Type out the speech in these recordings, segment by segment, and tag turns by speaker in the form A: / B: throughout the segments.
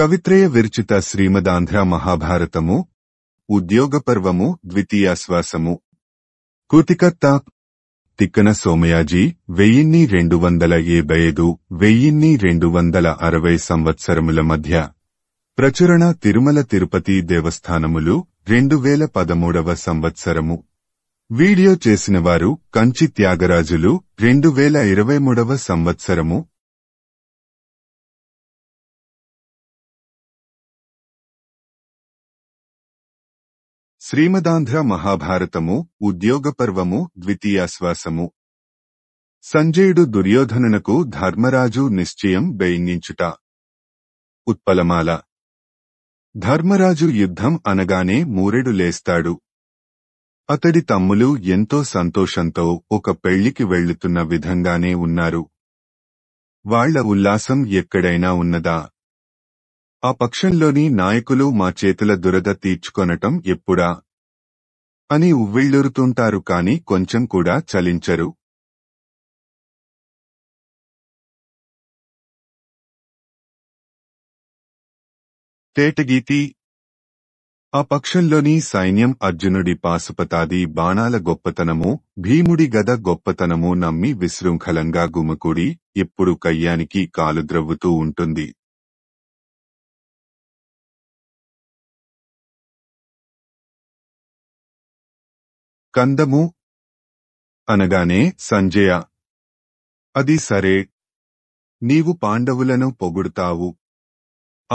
A: కవిత్రయ విరచిత శ్రీమదాంధ్ర మహాభారతము ఉద్యోగపర్వము ద్వితీయాశ్వాసము కుతికత్త తిక్కన సోమయాజీ వెయ్యిన్ని రెండు వందల ఏభై ఐదు వెయ్యిన్ని రెండు వందల అరవై సంవత్సరముల మధ్య ప్రచురణ తిరుమల తిరుపతి దేవస్థానములు రెండు వేల పదమూడవ సంవత్సరము వీడియో చేసినవారు కంచి త్యాగరాజులు రెండు వేల ఇరవై మూడవ సంవత్సరము
B: శ్రీమదాంధ్ర
A: మహాభారతము ఉద్యోగపర్వము ద్వితీయాశ్వాసము సంజయుడు దుర్యోధనునకు ధర్మరాజు నిశ్చయం బెయింగించుట ఉత్పలమాల ధర్మరాజు యుద్ధం అనగానే మూరెడు లేస్తాడు అతడి తమ్ములు ఎంతో సంతోషంతో ఒక పెళ్లికి వెళ్లుతున్న విధంగానే ఉన్నారు వాళ్ల ఉల్లాసం ఎక్కడైనా ఉన్నదా ఆ పక్షంలోని నాయకులు మా చేతుల దురద తీర్చుకొనటం ఎప్పుడా అని ఉవ్విళ్లూరుతుంటారు కాని కొంచెం కూడా చలించరు తేటగీతి ఆ పక్షంలోని సైన్యం అర్జునుడి పాశుపతాది బాణాల గొప్పతనము భీముడి గద గొప్పతనము నమ్మి విశృంఖలంగా గుమకూడి ఎప్పుడు కయ్యానికి కాలుద్రవ్వుతూ ఉంటుంది
C: కందము అనగానే సంజయ
A: అది సరే నీవు పాండవులను పొగుడుతావు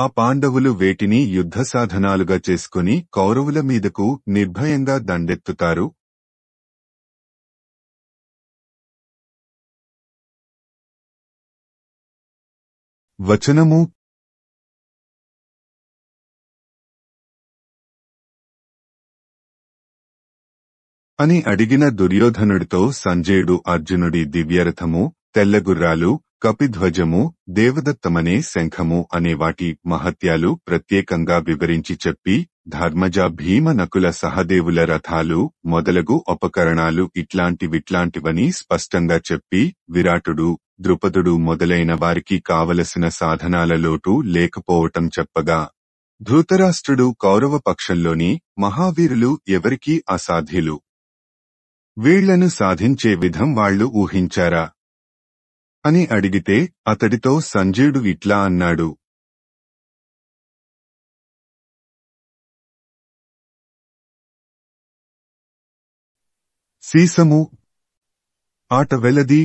A: ఆ పాండవులు వేటిని యుద్ధ సాధనాలుగా చేసుకుని కౌరవుల మీదకు నిర్భయంగా
C: దండెత్తుతారు
B: వచనము
A: అని అడిగిన దుర్యోధనుడితో సంజయుడు అర్జునుడి దివ్యరథము తెల్లగుర్రాలు కపిధ్వజము దేవదత్తమనే శంఖము అనే వాటి మహత్యాలు ప్రత్యేకంగా వివరించి చెప్పి ధర్మజ భీమ నకుల సహదేవుల రథాలు మొదలగు ఉపకరణాలు ఇట్లాంటివిట్లాంటివని స్పష్టంగా చెప్పి విరాటుడు ద్రుపదుడు మొదలైన వారికి కావలసిన సాధనాల లోటు లేకపోవటం చెప్పగా ధృతరాష్ట్రుడు కౌరవ పక్షంలోని మహావీరులు ఎవరికీ అసాధ్యులు వీళ్లను సాధించే విధం వాళ్లు ఊహించారా అని అడిగితే అతడితో సంజీవుడు ఇట్లా అన్నాడు
B: సీసము ఆట వెలది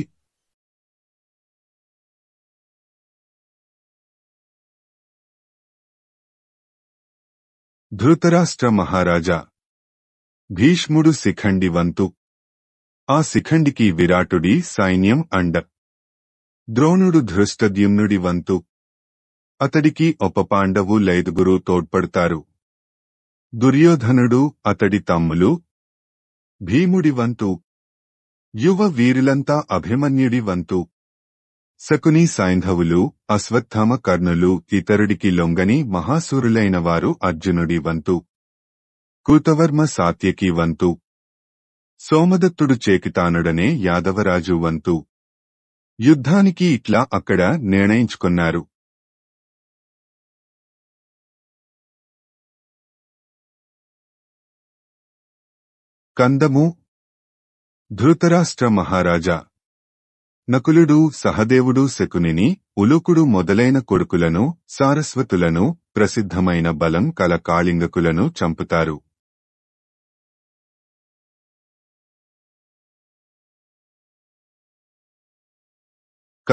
C: ధృతరాష్ట్ర మహారాజా
A: భీష్ముడు శిఖండి వంతు ఆ శిఖండికి విరాటుడి సైన్యం అండ ద్రోణుడు ధృష్టద్యుమ్నుడి వంతు అతడికి ఒప పాండవు లైదుగురు తోడ్పడతారు దుర్యోధనుడు అతడి తమ్ములు భీముడి వంతు యువ వీరులంతా అభిమన్యుడి వంతు శకుని సైంధవులు అశ్వత్థామ కర్ణులు ఇతరుడికి లొంగని మహాసురులైన వారు అర్జునుడి వంతు కృతవర్మ సాత్యకి వంతు సోమదత్తుడు చేకితానుడనే యాదవరాజు వంతు యుద్ధానికి ఇట్లా అక్కడ నిర్ణయించుకున్నారు కందము ధృతరాష్ట్ర మహారాజా నకులుడు సహదేవుడు శకునిని ఉలుకుడు మొదలైన కొడుకులను సారస్వతులను ప్రసిద్ధమైన బలం కల కాళింగకులను చంపుతారు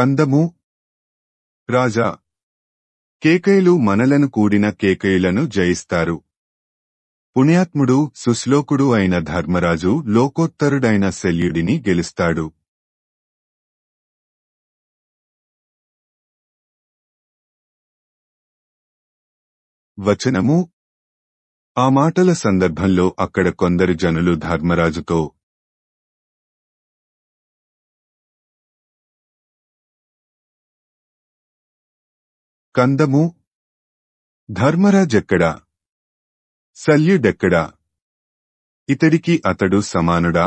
C: కందము రాజా కేకయులు
A: మనలను కూడిన కేకయులను జయిస్తారు పుణ్యాత్ముడు సుశ్లోకుడు అయిన ధర్మరాజు లోకోత్తరుడైన శల్యుడిని గెలుస్తాడు
B: వచనము ఆ మాటల సందర్భంలో అక్కడ కొందరు జనులు ధర్మరాజుతో కందము
A: ధర్మరాజెక్కడా శల్యుడెక్కడా ఇతడికి అతడు సమానుడా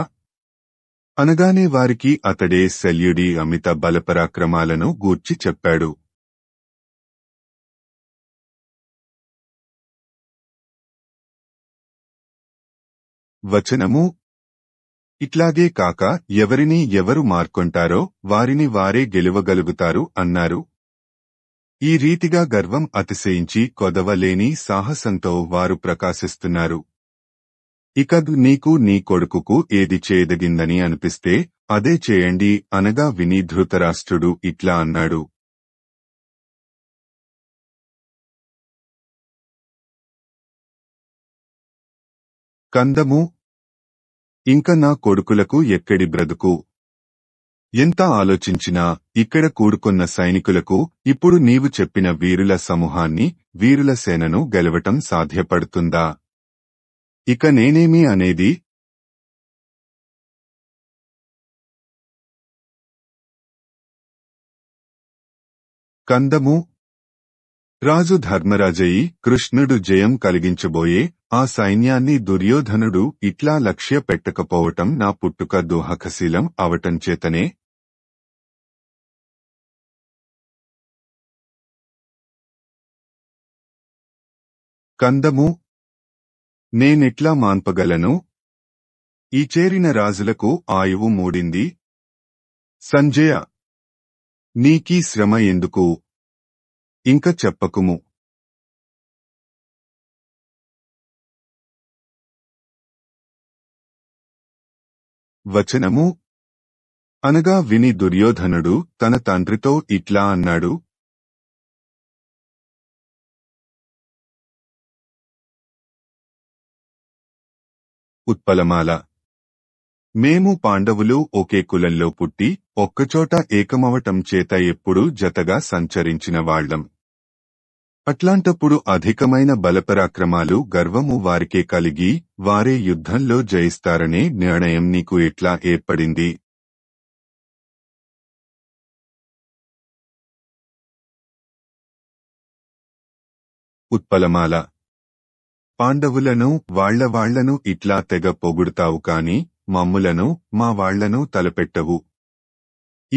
A: అనగానే వారికి అతడే శల్యుడి అమిత బలపరాక్రమాలను గూర్చి చెప్పాడు వచనము ఇట్లాగే కాక ఎవరిని ఎవరు మార్కొంటారో వారిని వారే గెలువగలుగుతారు అన్నారు ఈ రీతిగా గర్వం అతిశయించి కొదవలేని సాహసంతో వారు ప్రకాశిస్తున్నారు ఇక నీకు నీ కొడుకుకు ఏది చేయదగిందని అనిపిస్తే అదే చేయండి అనగా విని ధృతరాష్ట్రుడు ఇట్లా అన్నాడు కందము ఇంక నా కొడుకులకు ఎక్కడి బ్రతుకు ఎంత ఆలోచించినా ఇక్కడ కూడుకున్న సైనికులకు ఇప్పుడు నీవు చెప్పిన వీరుల సమూహాన్ని వీరుల సేనను గెలవటం సాధ్యపడుతుందా ఇక నేనేమి
B: అనేది
C: కందము రాజు
A: ధర్మరాజయి కృష్ణుడు జయం కలిగించబోయే ఆ సైన్యాన్ని దుర్యోధనుడు ఇట్లా లక్ష్య పెట్టకపోవటం నా పుట్టుక దోహకశీలం అవటంచేతనే
C: కందము నేనెట్లా మాన్పగలను ఈ చేరిన రాజులకు ఆయువు మూడింది సంజయ నీకీ శ్రమ ఎందుకు ఇంక చెప్పకుము
B: వచనము అనగా విని దుర్యోధనుడు తన తండ్రితో ఇట్లా అన్నాడు
A: ఉత్పలమాల మేము పాండవులు ఒకే కులంలో పుట్టి ఒక్కచోట ఏకమవటం చేత ఎప్పుడూ జతగా సంచరించిన వాళ్లం అట్లాంటప్పుడు అధికమైన బలపరాక్రమాలు గర్వము వారికే కలిగి వారే యుద్ధంలో జయిస్తారనే నిర్ణయం నీకు ఎట్లా ఏర్పడింది ఉత్పలమాల పాండవులను వాళ్లను ఇట్లా తెగ పొగుడుతావు కాని మమ్ములను మా వాళ్లను తలపెట్టవు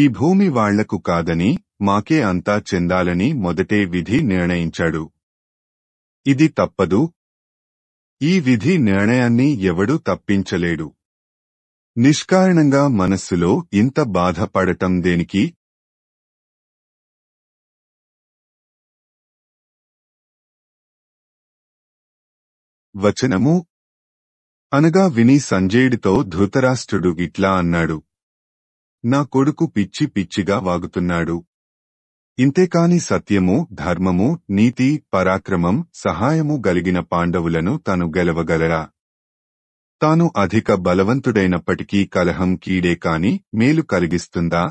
A: ఈ భూమి వాళ్లకు కాదని మాకే అంతా చెందాలని మొదటే విధి నిర్ణయించాడు ఇది తప్పదు ఈ విధి నిర్ణయాన్ని ఎవడూ తప్పించలేడు నిష్కారణంగా మనస్సులో ఇంత బాధపడటం
B: దేనికి
C: వచనము అనగా
A: విని సంజయుడితో ధృతరాష్ట్రుడు ఇట్లా అన్నాడు నా కొడుకు పిచ్చి పిచ్చిగా వాగుతున్నాడు ఇంతేకాని సత్యము ధర్మము నీతి పరాక్రమం సహాయము గలిగిన పాండవులను తను గెలవగలరా తాను అధిక బలవంతుడైనప్పటికీ కలహం కీడే కాని మేలు కలిగిస్తుందా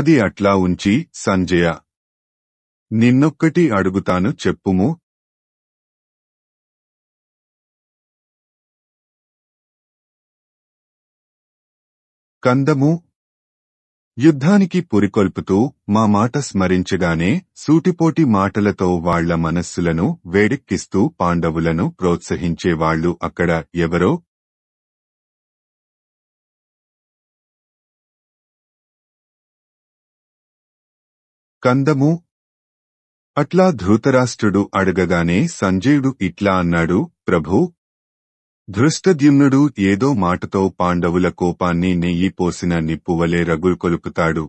A: అది అట్లా ఉంచి సంజయ నిన్నొక్కటి అడుగుతాను
B: చెప్పుము
C: కందము
A: యుద్ధానికి పురికొల్పుతూ మా మాట స్మరించగానే సూటిపోటి మాటలతో వాళ్ల మనస్సులను వేడెక్కిస్తూ పాండవులను ప్రోత్సహించేవాళ్లు అక్కడ ఎవరో
C: కందము అట్లా ధృతరాష్ట్రుడు
A: అడగగానే సంజయుడు ఇట్లా అన్నాడు ప్రభూ ధృష్టద్యుమ్నుడు ఏదో మాటతో పాండవుల కోపాన్ని నెయ్యి పోసిన రఘు కొలుకుతాడు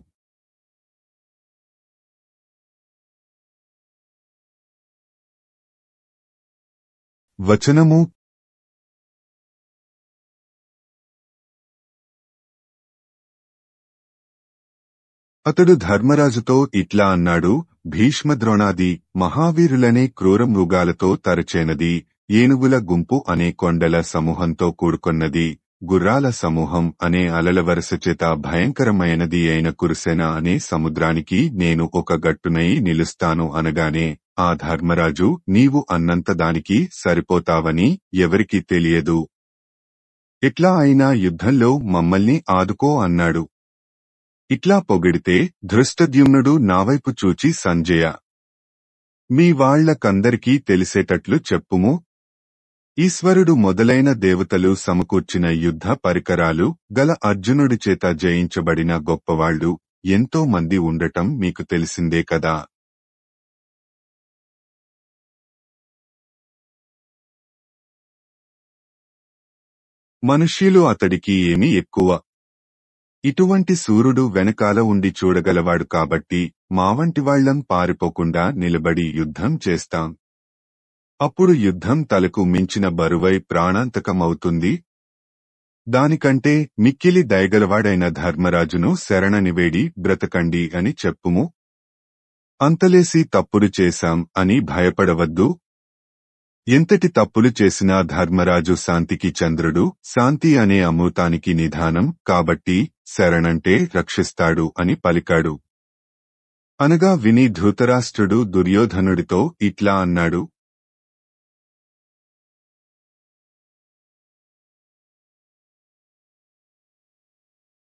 A: వచనము అతడు ధర్మరాజుతో ఇట్లా అన్నాడు భీష్మద్రోణాది మహావీరులనే క్రూర మృగాలతో తరచేనది ఏనుగుల గుంపు అనే కొండల సమూహంతో కూడుకున్నది గుర్రాల సమూహం అనే అలల వరుస చేత భయంకరమైనది అయిన కురుసేన అనే సముద్రానికి నేను ఒక గట్టునై నిలుస్తాను అనగానే ఆ ధర్మరాజు నీవు అన్నంత దానికి సరిపోతావని ఎవరికీ తెలియదు ఇట్లా అయినా యుద్ధంలో మమ్మల్ని ఆదుకో అన్నాడు ఇట్లా పొగిడితే ధృష్టద్యుమ్నుడు నావైపు చూచి సంజయ మీ వాళ్లకందరికీ తెలిసేటట్లు చెప్పుము ఈశ్వరుడు మొదలైన దేవతలు సమకూర్చిన యుద్ధ పరికరాలు గల అర్జునుడి చేత జయించబడిన గొప్పవాళ్లు ఎంతో మంది ఉండటం మీకు తెలిసిందే కదా మనుష్యులు అతడికి ఏమీ ఎక్కువ ఇటువంటి సూర్యుడు వెనకాల ఉండి చూడగలవాడు కాబట్టి మావంటి పారిపోకుండా నిలబడి యుద్ధం చేస్తాం అప్పుడు యుద్ధం తలకు మించిన బరువై ప్రాణాంతకమవుతుంది దానికంటే మిక్కిలి దయగలవాడైన ధర్మరాజును శరణనివేడి బ్రతకండి అని చెప్పుము అంతలేసి తప్పులు చేశాం అని భయపడవద్దు ఎంతటి తప్పులు చేసినా ధర్మరాజు శాంతికి చంద్రుడు శాంతి అనే అమృతానికి నిధానం కాబట్టి శరణంటే రక్షిస్తాడు అని పలికాడు అనగా విని ధృతరాష్ట్రుడు దుర్యోధనుడితో
B: ఇట్లా అన్నాడు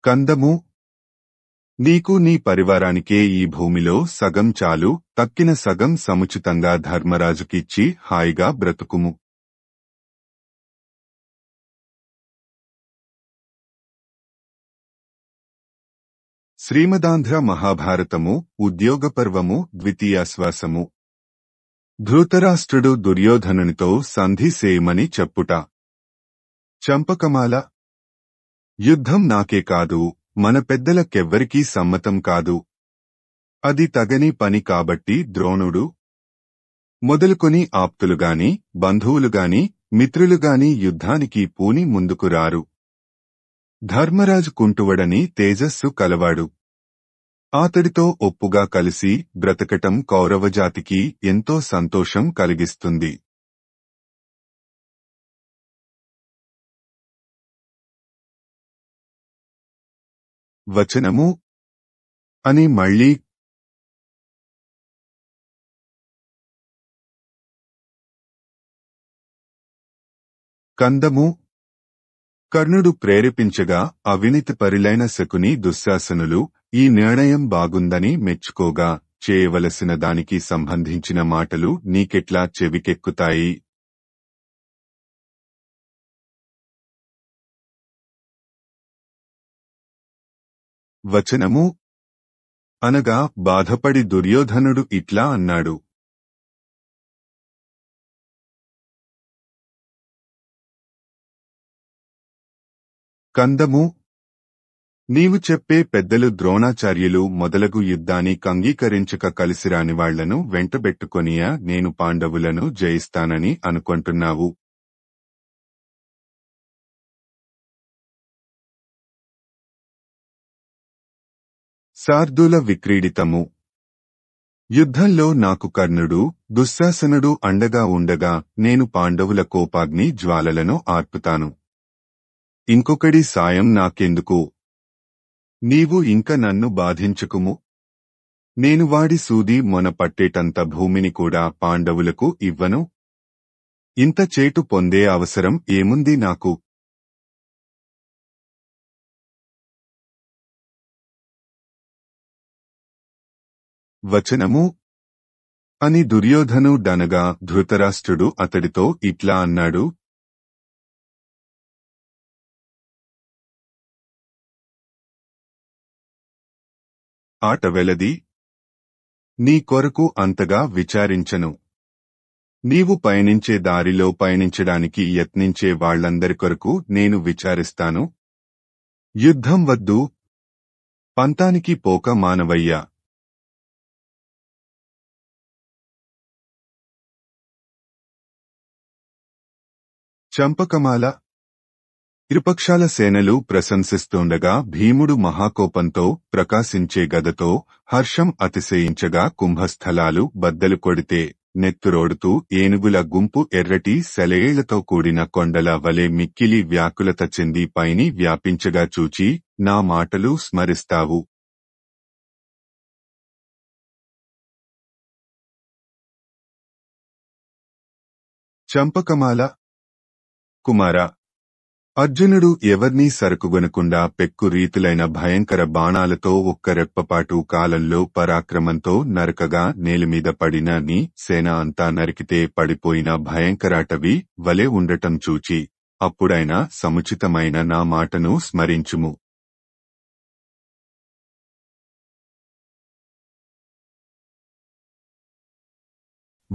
C: కందము
A: నీకు నీ పరివారానికే ఈ భూమిలో సగం చాలు తక్కిన సగం సముచితంగా ధర్మరాజుకిచ్చి హాయిగా బ్రతుకుము శ్రీమదాంధ్ర మహాభారతము ఉద్యోగపర్వము ద్వితీయాశ్వాసము ధృతరాష్ట్రుడు దుర్యోధనునితో సంధి సేయమని చెప్పుట చంపకమాల యుద్ధం నాకే కాదు మన పెద్దలకెవ్వరికీ సమ్మతం కాదు అది తగని పని కాబట్టి ద్రోణుడు మొదలుకొని ఆప్తులుగాని బంధువులుగాని మిత్రులుగాని యుద్ధానికి పూని ముందుకు రారు ధర్మరాజు కుంటువడని తేజస్సు కలవాడు ఆతడితో ఒప్పుగా కలిసి బ్రతకటం కౌరవజాతికి ఎంతో
C: సంతోషం కలిగిస్తుంది
B: వచనము అని మళ్ళీ
C: కందము
A: కర్ణుడు ప్రేరేపించగా అవినీతి పరిలైన శకుని దుశ్శాసనులు ఈ నిర్ణయం బాగుందని మెచ్చుకోగా చేయవలసిన దానికి సంబంధించిన మాటలు నీకెట్లా చెవికెక్కుతాయి
B: వచనము అనగా బాధపడి దుర్యోధనుడు ఇట్లా అన్నాడు
A: కందము నీవు చెప్పే పెద్దలు ద్రోణాచార్యులు మొదలగు యుద్ధాన్ని కంగీకరించక కలిసిరాని వాళ్లను వెంటబెట్టుకొనియా నేను పాండవులను జయిస్తానని అనుకుంటున్నావు శార్దుల విక్రీడితము యుద్ధంలో నాకు కర్ణుడు దుశ్శాసనుడు అండగా ఉండగా నేను పాండవుల కోపాగ్ని జ్వాలలను ఆర్పుతాను ఇంకొకడి సాయం నాకెందుకు నీవు ఇంక నన్ను బాధించుకుము నేను వాడి సూది మొన పట్టేటంత భూమిని కూడా పాండవులకు ఇవ్వను ఇంత చేటు పొందే అవసరం ఏముంది నాకు
C: వచనము అని దుర్యోధను డనగా ధృతరాష్ట్రుడు అతడితో ఇట్లా అన్నాడు
A: ఆట వెలది నీ కొరకు అంతగా విచారించను నీవు పయనించే దారిలో పయనించడానికి యత్నించే వాళ్లందరి కొరకు నేను విచారిస్తాను యుద్ధం వద్దు పంతానికి
B: పోక మానవయ్యా
C: చంపకమాల
A: ఇరుపక్షాల సేనలు ప్రశంసిస్తుండగా భీముడు మహాకోపంతో ప్రకాశించే గదతో హర్షం అతిశయించగా కుంభస్థలాలు బద్దలు కొడితే నెత్తురోడుతూ ఏనుగుల గుంపు ఎర్రటి సెలయేళ్లతో కూడిన కొండల వలె మిక్కిలి వ్యాకులత చెంది పైని వ్యాపించగా చూచి నా మాటలు స్మరిస్తావు చంపకమాల కుమార అర్జునుడు ఎవర్నీ సరుకుగొనకుండా పెక్కు రీతులైన భయంకర బాణాలతో ఒక్క రెప్పపాటు కాలంలో పరాక్రమంతో నరకగా నేలమీద పడిన నీ సేన అంతా నరికితే పడిపోయిన భయంకరాటవి వలె ఉండటం చూచి అప్పుడైనా సముచితమైన నా మాటను స్మరించుము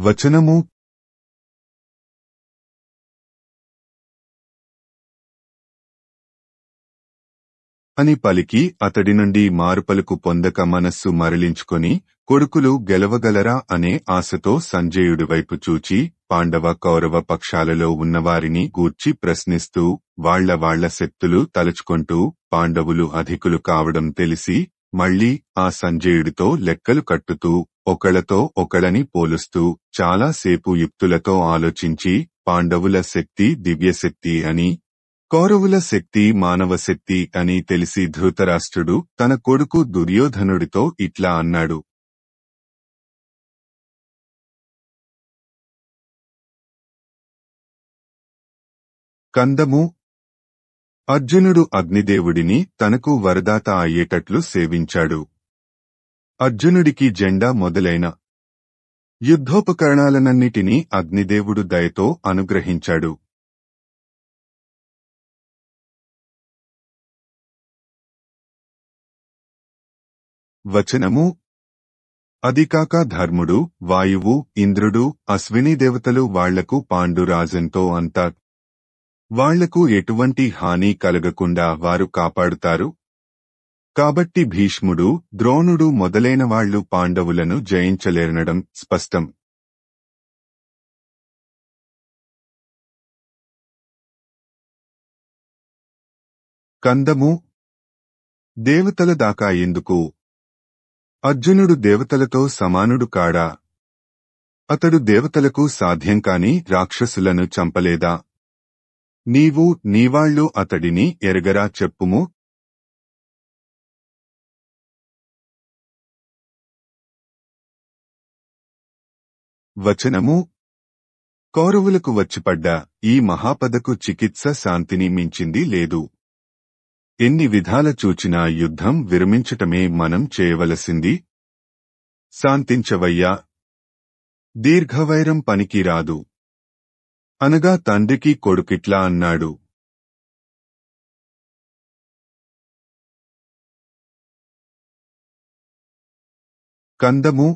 A: వచనము అని పలికి అతడి నుండి మారుపలుకు పొందక మనస్సు మరలించుకొని కొడుకులు గెలవగలరా అనే ఆశతో సంజయుడి వైపు చూచి పాండవ కౌరవ పక్షాలలో ఉన్నవారిని గూర్చి ప్రశ్నిస్తూ వాళ్ల వాళ్ల శక్తులు తలుచుకుంటూ పాండవులు అధికులు కావడం తెలిసి మళ్లీ ఆ సంజయుడితో లెక్కలు కట్టుతూ ఒకళ్లతో ఒకళని పోలుస్తూ చాలాసేపు యుక్తులతో ఆలోచించి పాండవుల శక్తి దివ్యశక్తి అని కౌరవుల శక్తి మానవశక్తి అని తెలిసి ధృతరాష్ట్రుడు తన కొడుకు దుర్యోధనుడితో ఇట్లా అన్నాడు కందము అర్జునుడు అగ్నిదేవుడిని తనకు వరదాత అయ్యేటట్లు సేవించాడు అర్జునుడికి జెండా మొదలైన యుద్ధోపకరణాలనన్నిటినీ
C: అగ్నిదేవుడు దయతో అనుగ్రహించాడు
A: వచనము అదికాక ధర్ముడు వాయువు ఇంద్రుడు అశ్విని దేవతలు వాళ్లకు పాండురాజంతో అంతా వాళ్లకు ఎటువంటి హాని కలగకుండా వారు కాపాడుతారు కాబట్టి భీష్ముడు ద్రోణుడు మొదలైన వాళ్లు పాండవులను జయించలేరనడం స్పష్టం
C: కందము దేవతల దాకా ఎందుకు
A: అర్జునుడు దేవతలతో సమానుడు కాడా అతడు దేవతలకు సాధ్యం కాని రాక్షసులను చంపలేదా నీవు నీవాళ్లు
C: అతడిని ఎరగరా చెప్పుము వచనము
A: కౌరవులకు వచ్చిపడ్డ ఈ మహాపదకు చికిత్స శాంతిని మించింది లేదు ఎన్ని విధాల చూచినా యుద్ధం విరమించటమే మనం చేయవలసింది శాంతించవయ్యా దీర్ఘవైరం పనికిరాదు అనగా తండ్రికి కొడుకిట్లా అన్నాడు
C: కందము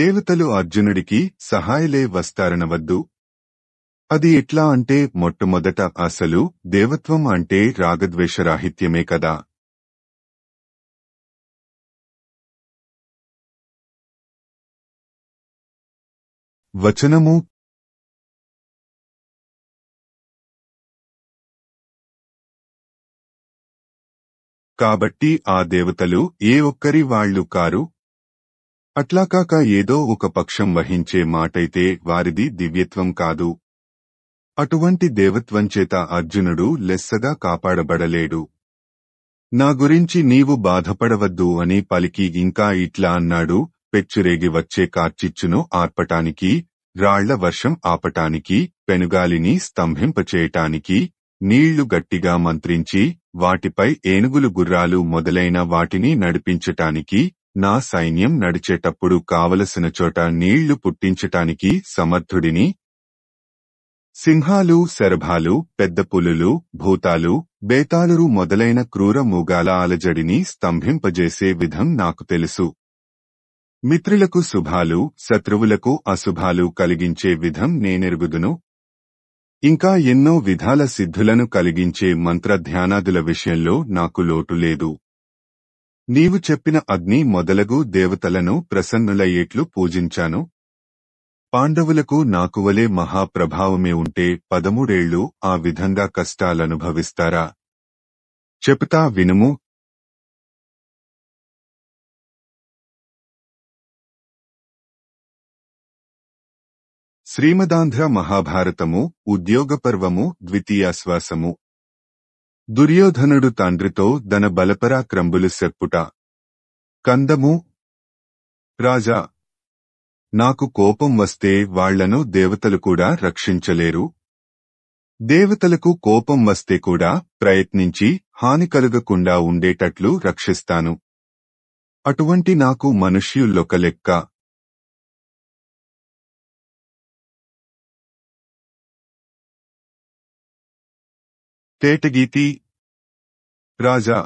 C: దేవతలు అర్జునుడికి
A: సహాయలే వస్తారనవద్దు అది ఎట్లా అంటే మొట్టమొదట అసలు దేవత్వం అంటే రాగద్వేషరాహిత్యమే కదా
B: వచనము
C: కాబట్టి ఆ దేవతలు
A: ఏ ఒక్కరి వాళ్ళు కారు అట్లాకాక ఏదో ఒక పక్షం వహించే మాటైతే వారిది దివ్యత్వం కాదు అటువంటి దేవత్వంచేత అర్జునుడు లెస్సగా కాపాడబడలేడు నా గురించి నీవు బాధపడవద్దు అని పలికి ఇంకా ఇట్లా అన్నాడు పెచ్చురేగి వచ్చే కార్చిచ్చును ఆర్పటానికి రాళ్ల వర్షం ఆపటానికి పెనుగాలిని స్తంభింపచేయటానికి నీళ్లు గట్టిగా మంత్రించి వాటిపై ఏనుగులు గుర్రాలు మొదలైన వాటిని నడిపించటానికి నా సైన్యం నడిచేటప్పుడు కావలసిన చోట నీళ్లు పుట్టించటానికి సమర్థుడిని సింహాలు శరభాలు పెద్ద పులులు భూతాలు బేతాలురు మొదలైన క్రూర మూగాల అలజడిని స్తంభింపజేసే విధం నాకు తెలుసు మిత్రులకు శుభాలు శత్రువులకు అశుభాలు కలిగించే విధం నేనెరుగుదును ఇంకా ఎన్నో విధాల సిద్ధులను కలిగించే మంత్రధ్యానాదుల విషయంలో నాకు లోటు లేదు నీవు చెప్పిన అగ్ని మొదలగు దేవతలను ప్రసన్నులయ్యేట్లు పూజించాను పాండవులకు నాకు నాకువలే మహాప్రభావమే ఉంటే పదమూడేళ్లు ఆ విధంగా కష్టాలనుభవిస్తారా చెప్తా వినుము శ్రీమదాంధ్ర మహాభారతము ఉద్యోగపర్వము ద్వితీయాశ్వాసము దుర్యోధనుడు తండ్రితో దన బలపరాక్రంబులు సెప్పుట కందము రాజా నాకు కోపం వస్తే వాళ్లను దేవతలు కూడా రక్షించలేరు దేవతలకు కోపం వస్తే కూడా ప్రయత్నించి హాని కలగకుండా ఉండేటట్లు రక్షిస్తాను అటువంటి నాకు మనుష్యుల్లొక లెక్క తేటగీతి రాజా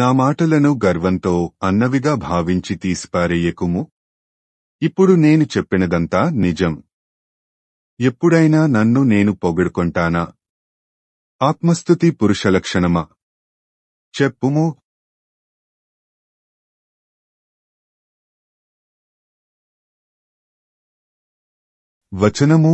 A: నా మాటలను గర్వంతో అన్నవిగా భావించి తీసిపారేయకుము ఇప్పుడు నేను చెప్పినదంతా నిజం ఎప్పుడైనా నన్ను నేను పొగిడుకొంటానా
C: ఆత్మస్థుతి లక్షణమా చెప్పుము వచనము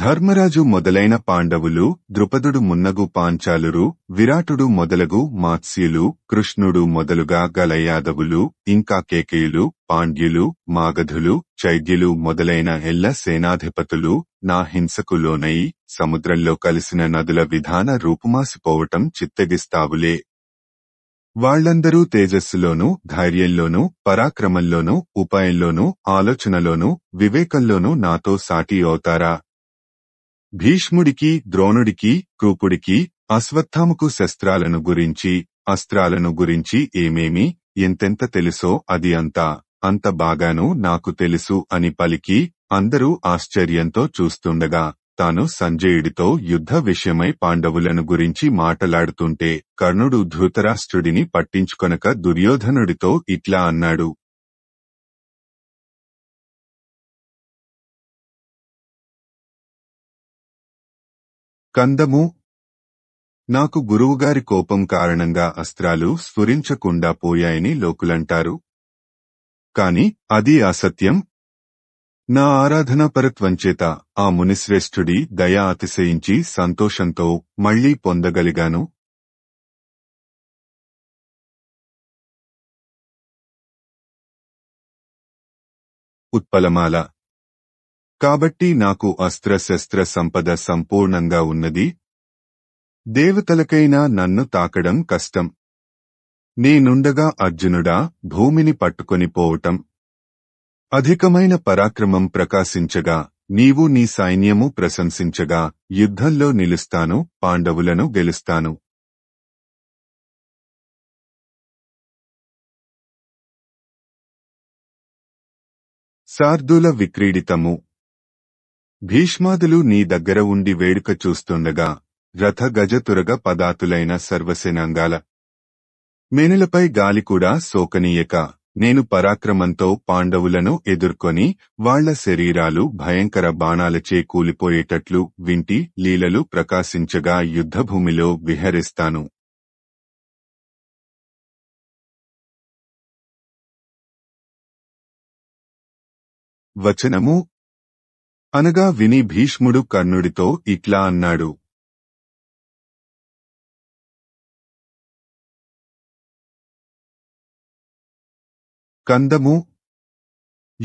C: ధర్మరాజు
A: మొదలైన పాండవులు ద్రుపదుడు మున్నగు పాంచాలురు విరాటుడు మొదలగు మాత్స్యులు కృష్ణుడు మొదలుగా గల యాదవులు ఇంకా కేకేయులు పాండ్యులు మాగధులు చైద్యులు మొదలైన ఎల్ల సేనాధిపతులు నా హింసకులోనై సముద్రంలో కలిసిన నదుల విధాన రూపుమాసిపోవటం చిత్తగిస్తావులే వాళ్లందరూ తేజస్సులోనూ ధైర్యంలోనూ పరాక్రమంలోనూ ఉపాయంలోనూ ఆలోచనలోనూ వివేకంలోనూ నాతో సాటి అవుతారా భీష్ముడికి ద్రోణుడికి కృపుడికి అశ్వత్థాముకు శస్త్రాలను గురించి అస్త్రాలను గురించి ఏమేమి ఎంతెంత తెలుసో అది అంతా అంత బాగాను నాకు తెలుసు అని పలికి అందరూ ఆశ్చర్యంతో చూస్తుండగా తాను సంజయుడితో యుద్ధ విషయమై పాండవులను గురించి మాటలాడుతుంటే కర్ణుడు ధృతరాష్ట్రుడిని పట్టించుకొనక దుర్యోధనుడితో ఇట్లా అన్నాడు కందము నాకు గురువుగారి కోపం కారణంగా అస్త్రాలు స్ఫురించకుండా పోయాయని లోకులంటారు కాని అది అసత్యం నా ఆరాధన పరత్వంచేత ఆ మునిశ్రేష్ఠుడి దయ అతిశయించి సంతోషంతో మళ్లీ పొందగలిగాను ఉత్పలమాల కాబట్టి నాకు అస్త్రశస్త్ర సంపద సంపూర్ణంగా ఉన్నది దేవతలకైనా నన్ను తాకడం కష్టం నేనుండగా అర్జునుడా భూమిని పట్టుకొని పోవటం అధికమైన పరాక్రమం ప్రకాశించగా నీవు నీ సైన్యము ప్రశంసించగా యుద్ధంలో నిలుస్తాను పాండవులను గెలుస్తాను శార్దుల విక్రీడితము భీష్మాదులు నీ దగ్గర ఉండి వేడుక చూస్తుండగా రథ గజతురగ పదాతులైన సర్వసేనాంగాల మేనులపై గాలి కూడా శోకనీయక నేను పరాక్రమంతో పాండవులను ఎదుర్కొని వాళ్ల శరీరాలు భయంకర బాణాలచే కూలిపోయేటట్లు వింటి లీలలు ప్రకాశించగా యుద్ధభూమిలో విహరిస్తాను
B: వచనము అనగా విని భీష్ముడు కర్ణుడితో ఇట్లా అన్నాడు
C: కందము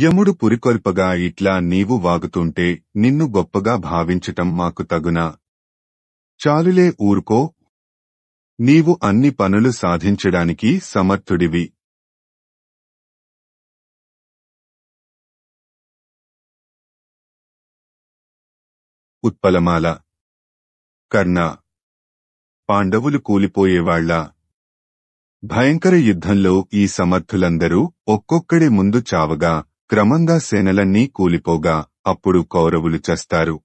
A: యముడు పురికొల్పగా ఇట్లా నీవు వాగుతుంటే నిన్ను గొప్పగా భావించటం మాకు తగునా చాలులే ఊరుకో నీవు అన్ని పనులు
C: సాధించడానికి సమర్థుడివి
B: ఉత్పలమాల
A: కర్ణ పాండవులు కూలిపోయేవాళ్ల భయంకర యుద్ధంలో ఈ సమర్థులందరూ ఒక్కొక్కడే ముందు చావగా క్రమంగా సేనలన్నీ కూలిపోగా అప్పుడు కౌరవులు చేస్తారు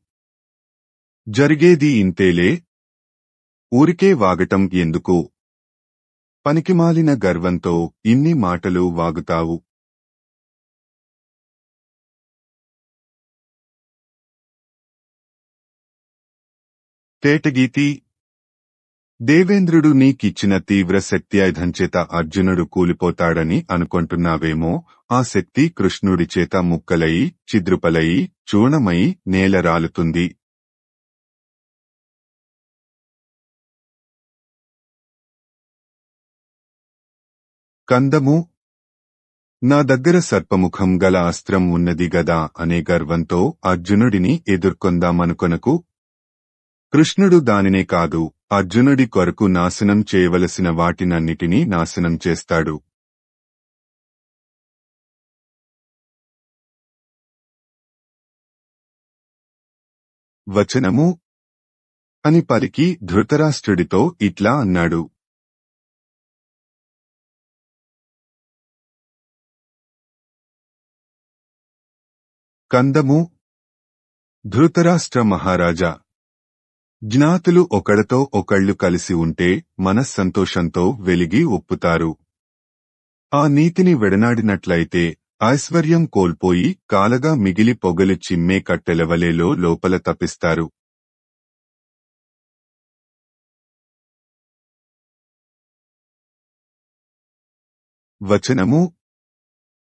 A: జరిగేది ఇంతేలే ఊరికే వాగటం ఎందుకు పనికిమాలిన గర్వంతో ఇన్ని మాటలు వాగుతావు తేటగీతి దేవేంద్రుడు నీకిచ్చిన తీవ్ర శక్త్యాయుధంచేత అర్జునుడు కూలిపోతాడని అనుకుంటున్నావేమో ఆ శక్తి కృష్ణుడి చేత ముక్కలయి చిద్రుపలయి చూణమై నేలరాలుతుంది కందము నా దగ్గర సర్పముఖం గల అస్త్రం ఉన్నది గదా అనే గర్వంతో అర్జునుడిని ఎదుర్కొందామనుకొనకు కృష్ణుడు దానినే కాదు అర్జునుడి కొరకు నాశనం చేయవలసిన
C: వాటినన్నిటినీ నాశనం చేస్తాడు
B: వచనము అని పలికి ధృతరాష్ట్రుడితో ఇట్లా అన్నాడు
A: కందము ధృతరాష్ట్ర మహారాజా జ్ఞాతులు ఒకడతో ఒకళ్ళు కలిసి ఉంటే మనస్సంతోషంతో వెలిగి ఒప్పుతారు ఆ నీతిని వెడనాడినట్లయితే ఐశ్వర్యం కోల్పోయి కాలగా మిగిలి పొగలు చిమ్మే కట్టెలవలేలో లోపల తప్పిస్తారు
C: వచనము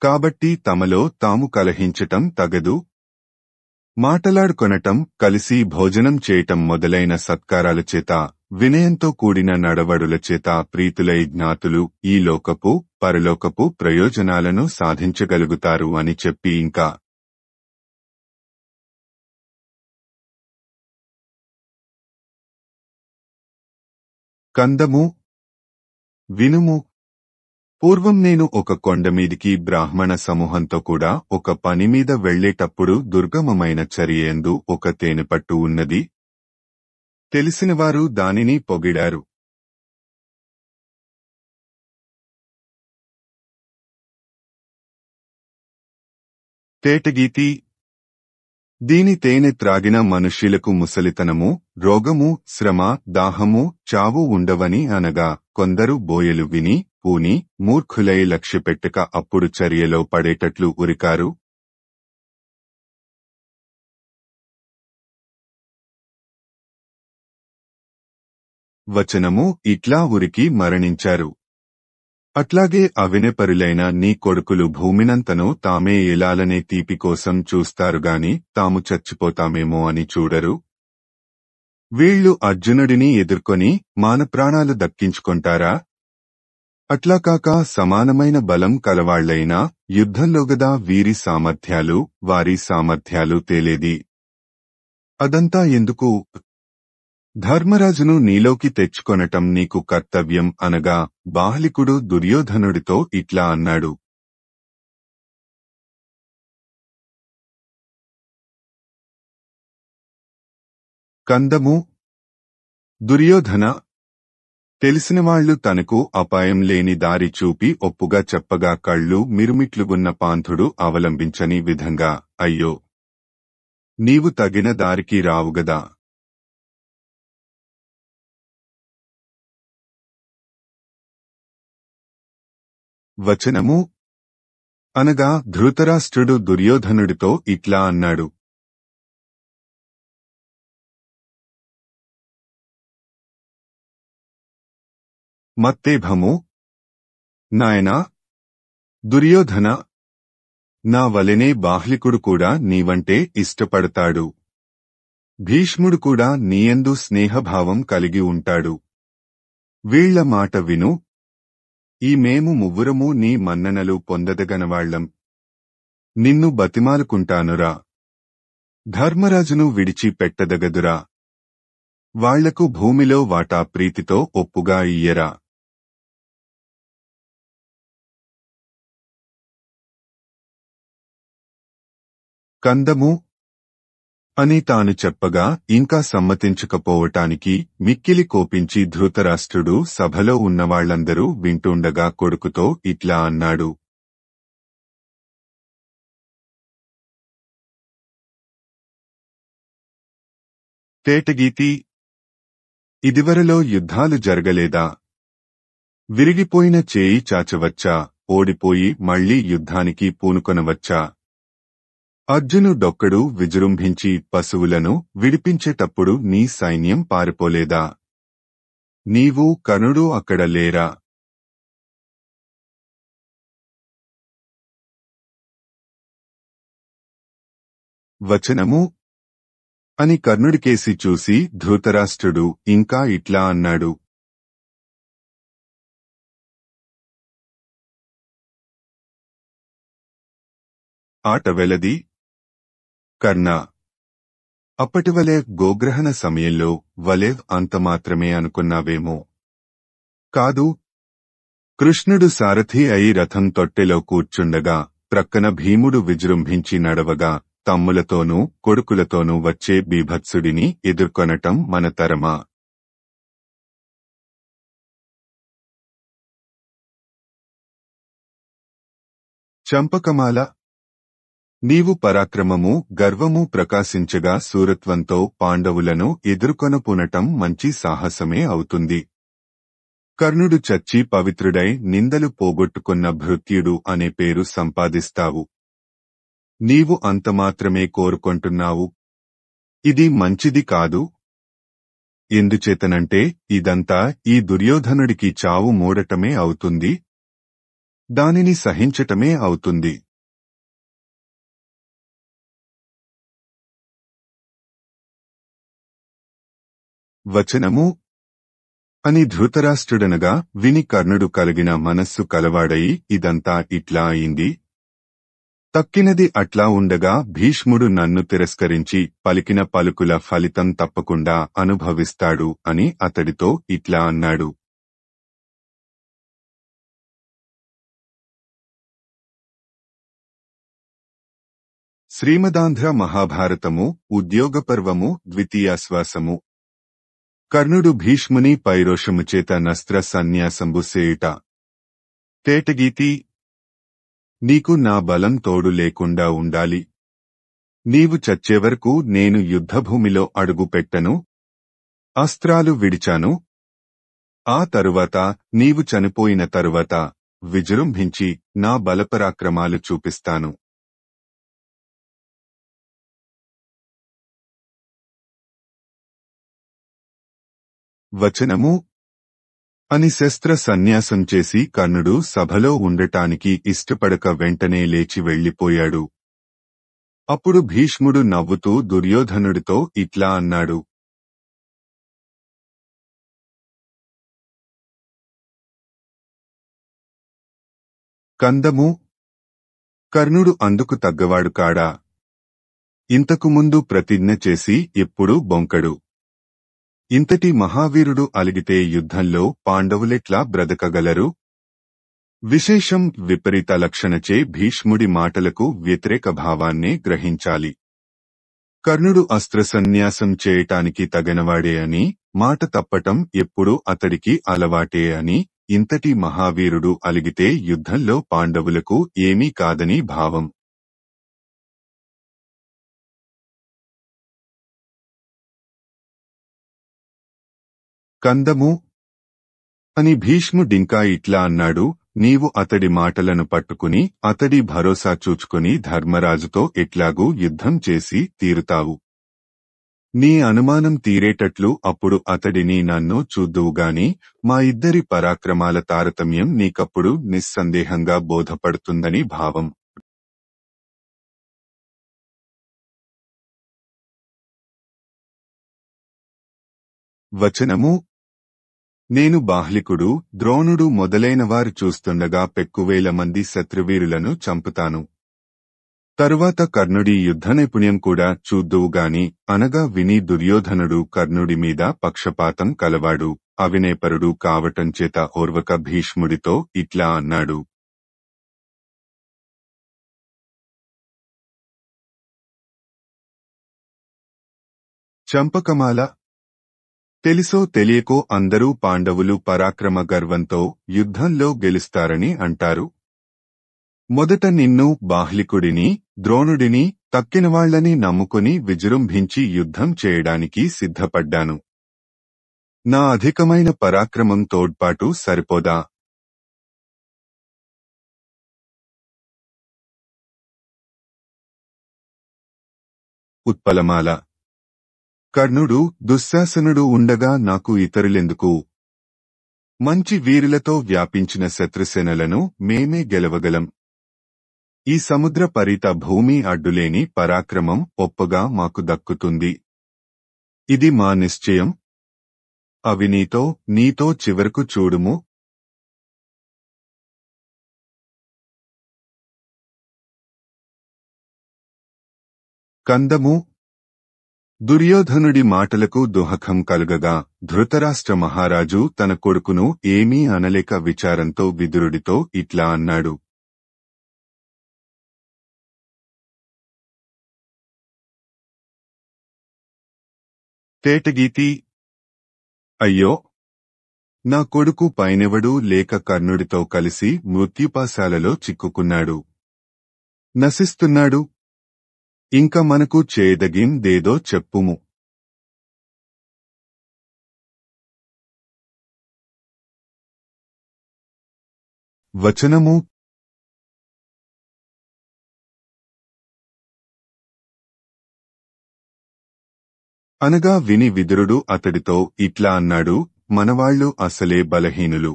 C: కాబట్టి తమలో
A: తాము కలహించటం తగదు మాటలాడుకొనటం కలిసి భోజనం చేయటం మొదలైన సత్కారాల చేత వినయంతో కూడిన నడవడుల చేత ప్రీతులై జ్ఞాతులు ఈ లోకపు పరలోకపు ప్రయోజనాలను సాధించగలుగుతారు అని
C: చెప్పి ఇంకా
B: కందము
A: వినుము పూర్వం నేను ఒక కొండమీదికి బ్రాహ్మణ సమూహంతో కూడా ఒక పనిమీద వెళ్లేటప్పుడు దుర్గమమైన చర్యందు ఒక తేనెపట్టు ఉన్నది తెలిసినవారు దానిని పొగిడారు తేటగీతి దీని తేనె త్రాగిన మనుష్యులకు ముసలితనము రోగము శ్రమ దాహము చావు ఉండవని అనగా కొందరు బోయలు విని పూని మూర్ఖులై లక్ష్యపెట్టక అప్పుడు చర్యలో పడేటట్లు ఉరికారు వచనము ఇట్లా ఉరికి మరణించారు అట్లాగే అవినపరులైన నీ కొడుకులు భూమినంతను తామే ఎలాలనే తీపి కోసం చూస్తారుగాని తాము చచ్చిపోతామేమో అని చూడరు వీళ్ళు అర్జునుడిని ఎదుర్కొని మానప్రాణాలు దక్కించుకుంటారా అట్లాకాక సమానమైన బలం కలవాళ్లైనా యుద్ధంలోగదా వీరి సామర్థ్యాలు వారి సామర్థ్యాలు తేలేది అదంతా ఎందుకు ధర్మరాజును నీలోకి తెచ్చుకొనటం నీకు కర్తవ్యం అనగా బాహ్లికుడు దుర్యోధనుడితో ఇట్లా అన్నాడు కందము దుర్యోధన తెలిసిన వాళ్లు తనకు అపాయం లేని దారి చూపి ఒప్పుగా చెప్పగా కళ్ళు మిరుమిట్లుగున్న పాంధుడు అవలంబించని విధంగా అయ్యో నీవు తగిన దారికి రావుగదా
B: వచనము అనగా ధృతరాష్ట్రుడు దుర్యోధనుడితో ఇట్లా అన్నాడు మత్తేభము
A: నాయనా దుర్యోధన నా వలెనే బాహ్లికుడు కూడా నీవంటే ఇష్టపడతాడు భీష్ముడు కూడా నీయందు స్నేహభావం కలిగి ఉంటాడు వీళ్ల మాట విను ఈ మేము ముగ్గురము నీ మన్ననలు పొందదగనవాళ్లం నిన్ను బతిమాలుకుంటానురా ధర్మరాజును విడిచి పెట్టదగదురా వాళ్లకు భూమిలో వాటా ప్రీతితో ఒప్పుగా ఇయ్యరా కందము అని తాను చెప్పగా ఇంకా సమ్మతించకపోవటానికి మిక్కిలి కోపించి ధృతరాష్ట్రుడు సభలో ఉన్నవాళ్లందరూ వింటుండగా కొడుకుతో ఇట్లా అన్నాడు తేటగీతి ఇదివరలో యుద్ధాలు జరగలేదా విరిగిపోయిన చేయి చాచవచ్చా ఓడిపోయి మళ్లీ యుద్ధానికి పూనుకొనవచ్చా అర్జునుడొక్కడు విజృంభించి పశువులను విడిపించేటప్పుడు నీ సైన్యం పారిపోలేదా నీవు కనుడు అక్కడ లేరా
C: వచనము అని కర్ణుడికేసి చూసి ధృతరాష్ట్రుడు ఇంకా ఇట్లా అన్నాడు
A: ఆట వెలది కర్ణ అప్పటి వలే గోగ్రహణ సమయంలో వలే అంత మాత్రమే అనుకున్నావేమో కాదు కృష్ణుడు సారథి అయి రథం తొట్టెలో కూర్చుండగా ప్రక్కన భీముడు విజృంభించి నడవగా తమ్ములతోనూ కొడుకులతోనూ వచ్చే బీభత్సుడిని
C: ఎదుర్కొనటం మన తరమా చంపకమాల
A: నీవు పరాక్రమము గర్వము ప్రకాశించగా సూరత్వంతో పాండవులను ఎదుర్కొనపునటం మంచి సాహసమే అవుతుంది కర్ణుడు చచ్చి పవిత్రుడై నిందలు పోగొట్టుకున్న భృత్యుడు అనే పేరు సంపాదిస్తావు నీవు అంతమాత్రమే కోరుకుంటున్నావు ఇది మంచిది కాదు ఎందుచేతనంటే ఇదంతా ఈ దుర్యోధనుడికి చావు మూడటమే అవుతుంది దానిని సహించటమే అవుతుంది వచనము అని ధృతరాష్ట్రుడనగా విని కర్ణుడు కలిగిన మనస్సు కలవాడై ఇదంతా ఇట్లా అయింది తక్కినది అట్లా ఉండగా భీష్ముడు నన్ను తిరస్కరించి పలికిన పలుకుల ఫలితం తప్పకుండా అనుభవిస్తాడు అని అతడితో ఇట్లా అన్నాడు శ్రీమదాంధ్ర మహాభారతము ఉద్యోగపర్వము ద్వితీయాశ్వాసము కర్ణుడు భీష్ముని చేత నస్త్ర సన్యాసంబు సేయుట తేటగీతి నీకు నా బలం తోడు లేకుండా ఉండాలి నీవు చచ్చేవరకు నేను యుద్ధభూమిలో అడుగుపెట్టను అస్త్రాలు విడిచాను ఆ తరువాత నీవు చనిపోయిన తరువాత విజృంభించి నా బలపరాక్రమాలు చూపిస్తాను వచనము అని శస్త్ర సన్యాసం చేసి కర్ణుడు సభలో ఉండటానికి ఇష్టపడక వెంటనే లేచి వెళ్లిపోయాడు అప్పుడు భీష్ముడు నవ్వుతూ దుర్యోధనుడితో ఇట్లా అన్నాడు
C: కందము కర్ణుడు అందుకు
A: తగ్గవాడు కాడా ఇంతకుముందు ప్రతిజ్ఞ చేసి ఎప్పుడూ బొంకడు ఇంతటి మహావీరుడు అలిగితే యుద్ధంలో పాండవులెట్లా బ్రతకగలరు విశేషం విపరీత లక్షణచే భీష్ముడి మాటలకు వ్యతిరేక భావాన్నే గ్రహించాలి కర్ణుడు అస్త్రసన్యాసం చేయటానికి తగనవాడే అని మాట తప్పటం ఎప్పుడూ అతడికి అలవాటే అని ఇంతటి మహావీరుడు అలిగితే యుద్ధంలో పాండవులకు ఏమీ కాదని భావం కందము అని భీష్ముడింకా ఇట్లా అన్నాడు నీవు అతడి మాటలను పట్టుకుని అతడి భరోసా చూచుకుని ధర్మరాజుతో ఎట్లాగూ యుద్ధం చేసి తీరుతావు నీ అనుమానం తీరేటట్లు అప్పుడు అతడిని నన్ను చూద్దువుగాని మా ఇద్దరి పరాక్రమాల తారతమ్యం నీకప్పుడు నిస్సందేహంగా బోధపడుతుందని భావం వచనము నేను బాహ్లికుడు ద్రోణుడు మొదలైనవారు చూస్తుండగా పెక్కువేల మంది శత్రువీరులను చంపుతాను తరువాత కర్ణుడి యుద్ధ నైపుణ్యం కూడా చూద్దువుగాని అనగా విని దుర్యోధనుడు కర్ణుడి మీద పక్షపాతం కలవాడు అవినేపరుడు కావటంచేత ఓర్వక భీష్ముడితో ఇట్లా అన్నాడు
C: చంపకమాల
A: తెలుసో తెలియకో అందరూ పాండవులు పరాక్రమ గర్వంతో యుద్ధంలో గెలుస్తారని అంటారు మొదట నిన్ను బాహ్లికుడిని ద్రోణుడిని తక్కినవాళ్లని నమ్ముకుని విజృంభించి యుద్ధం చేయడానికి సిద్ధపడ్డాను నా అధికమైన పరాక్రమం తోడ్పాటు సరిపోదా
C: ఉత్పలమాల కర్ణుడు
A: దుశ్శాసనుడు ఉండగా నాకు ఇతరులెందుకు మంచి వీరులతో వ్యాపించిన శత్రుసేనలను మేమే గెలవగలం ఈ సముద్ర పరిత భూమి అడ్డులేని పరాక్రమం ఒప్పగా మాకు దక్కుతుంది ఇది మా నిశ్చయం అవినీతో నీతో చివరకు చూడుము కందము దుర్యోధనుడి మాటలకు దుహఖం కలుగగా ధృతరాష్ట్ర మహారాజు తన కొడుకును ఏమీ అనలేక విచారంతో విదురుడితో ఇట్లా అన్నాడు
B: తేటగీతి
A: అయ్యో నా కొడుకు పైనెవడూ లేక కర్ణుడితో కలిసి మృత్యుపాశాలలో చిక్కుకున్నాడు నశిస్తున్నాడు ఇంక మనకు చేయదగిందేదో చెప్పుము
B: వచనము
C: అనగా విని విదురుడు
A: అతడితో ఇట్లా అన్నాడు మనవాళ్లు అసలే బలహీనులు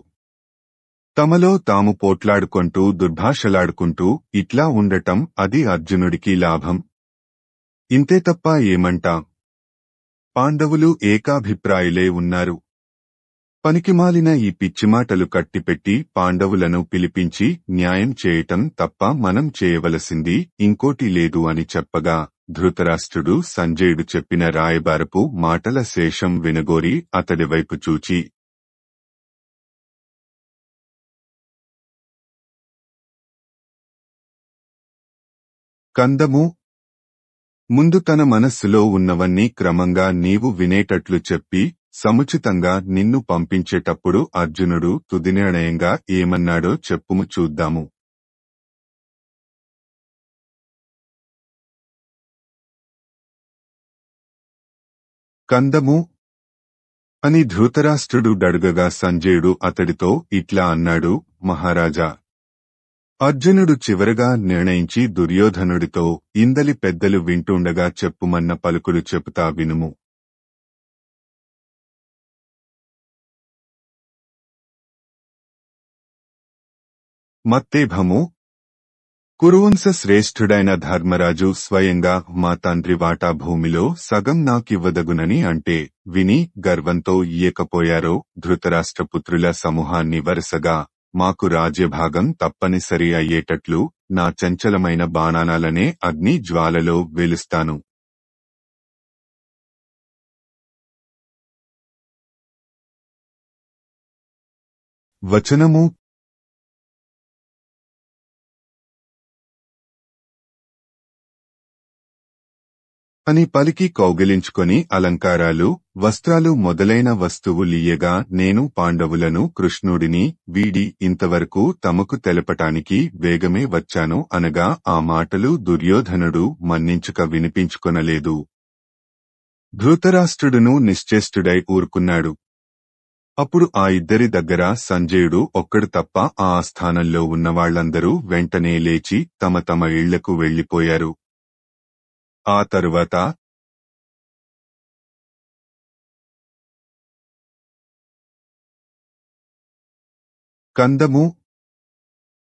A: తమలో తాము పోట్లాడుకుంటూ దుర్భాషలాడుకుంటూ ఇట్లా ఉండటం అది అర్జునుడికి లాభం ఇంతే తప్ప ఏమంటా పాండవులు ఏకాభిప్రాయులే ఉన్నారు పనికిమాలిన ఈ పిచ్చిమాటలు కట్టిపెట్టి పాండవులను పిలిపించి న్యాయం చేయటం తప్ప మనం చేయవలసింది ఇంకోటి లేదు అని చెప్పగా ధృతరాష్ట్రుడు సంజయుడు చెప్పిన రాయబారపు మాటల శేషం వినగోరి అతడి వైపు చూచి కందము ముందు తన మనస్సులో ఉన్నవన్నీ క్రమంగా నీవు వినేటట్లు చెప్పి సముచితంగా నిన్ను పంపించేటప్పుడు అర్జునుడు తుది నిర్ణయంగా ఏమన్నాడో చెప్పుము చూద్దాము కందము అని ధృతరాష్ట్రుడు డడుగగా సంజయుడు అతడితో ఇట్లా అన్నాడు మహారాజా అర్జునుడు చివరగా నిర్ణయించి దుర్యోధనుడితో ఇందలి పెద్దలు వింటుండగా చెప్పుమన్న పలుకులు చెబుతా వినుము మత్తేభము కురువంశ శ్రేష్ఠుడైన ధర్మరాజు స్వయంగా మా తండ్రి వాటా భూమిలో సగం నాకివ్వదగునని అంటే విని గర్వంతో ఇయ్యకపోయారో ధృతరాష్ట్రపుత్రుల సమూహాన్ని వరుసగా మాకు రాజ్యభాగం తప్పనిసరి అయ్యేటట్లు నా చంచలమైన బాణానాలనే అగ్ని జ్వాలలో వేలుస్తాను వచనము అని పలికి కౌగిలించుకొని అలంకారాలు వస్త్రాలు మొదలైన వస్తువులియ్యగా నేను పాండవులను కృష్ణుడిని వీడి ఇంతవరకు తమకు తెలపటానికి వేగమే వచ్చాను అనగా ఆ మాటలు దుర్యోధనుడు మన్నించుక వినిపించుకొనలేదు ధృతరాష్ట్రుడును నిశ్చేష్టుడై ఊరుకున్నాడు అప్పుడు ఆ ఇద్దరి దగ్గర సంజయుడు ఒక్కడు తప్ప ఆ స్థానంలో ఉన్నవాళ్లందరూ వెంటనే లేచి తమ తమ ఇళ్లకు వెళ్లిపోయారు
C: ఆ తరువాత
B: కందము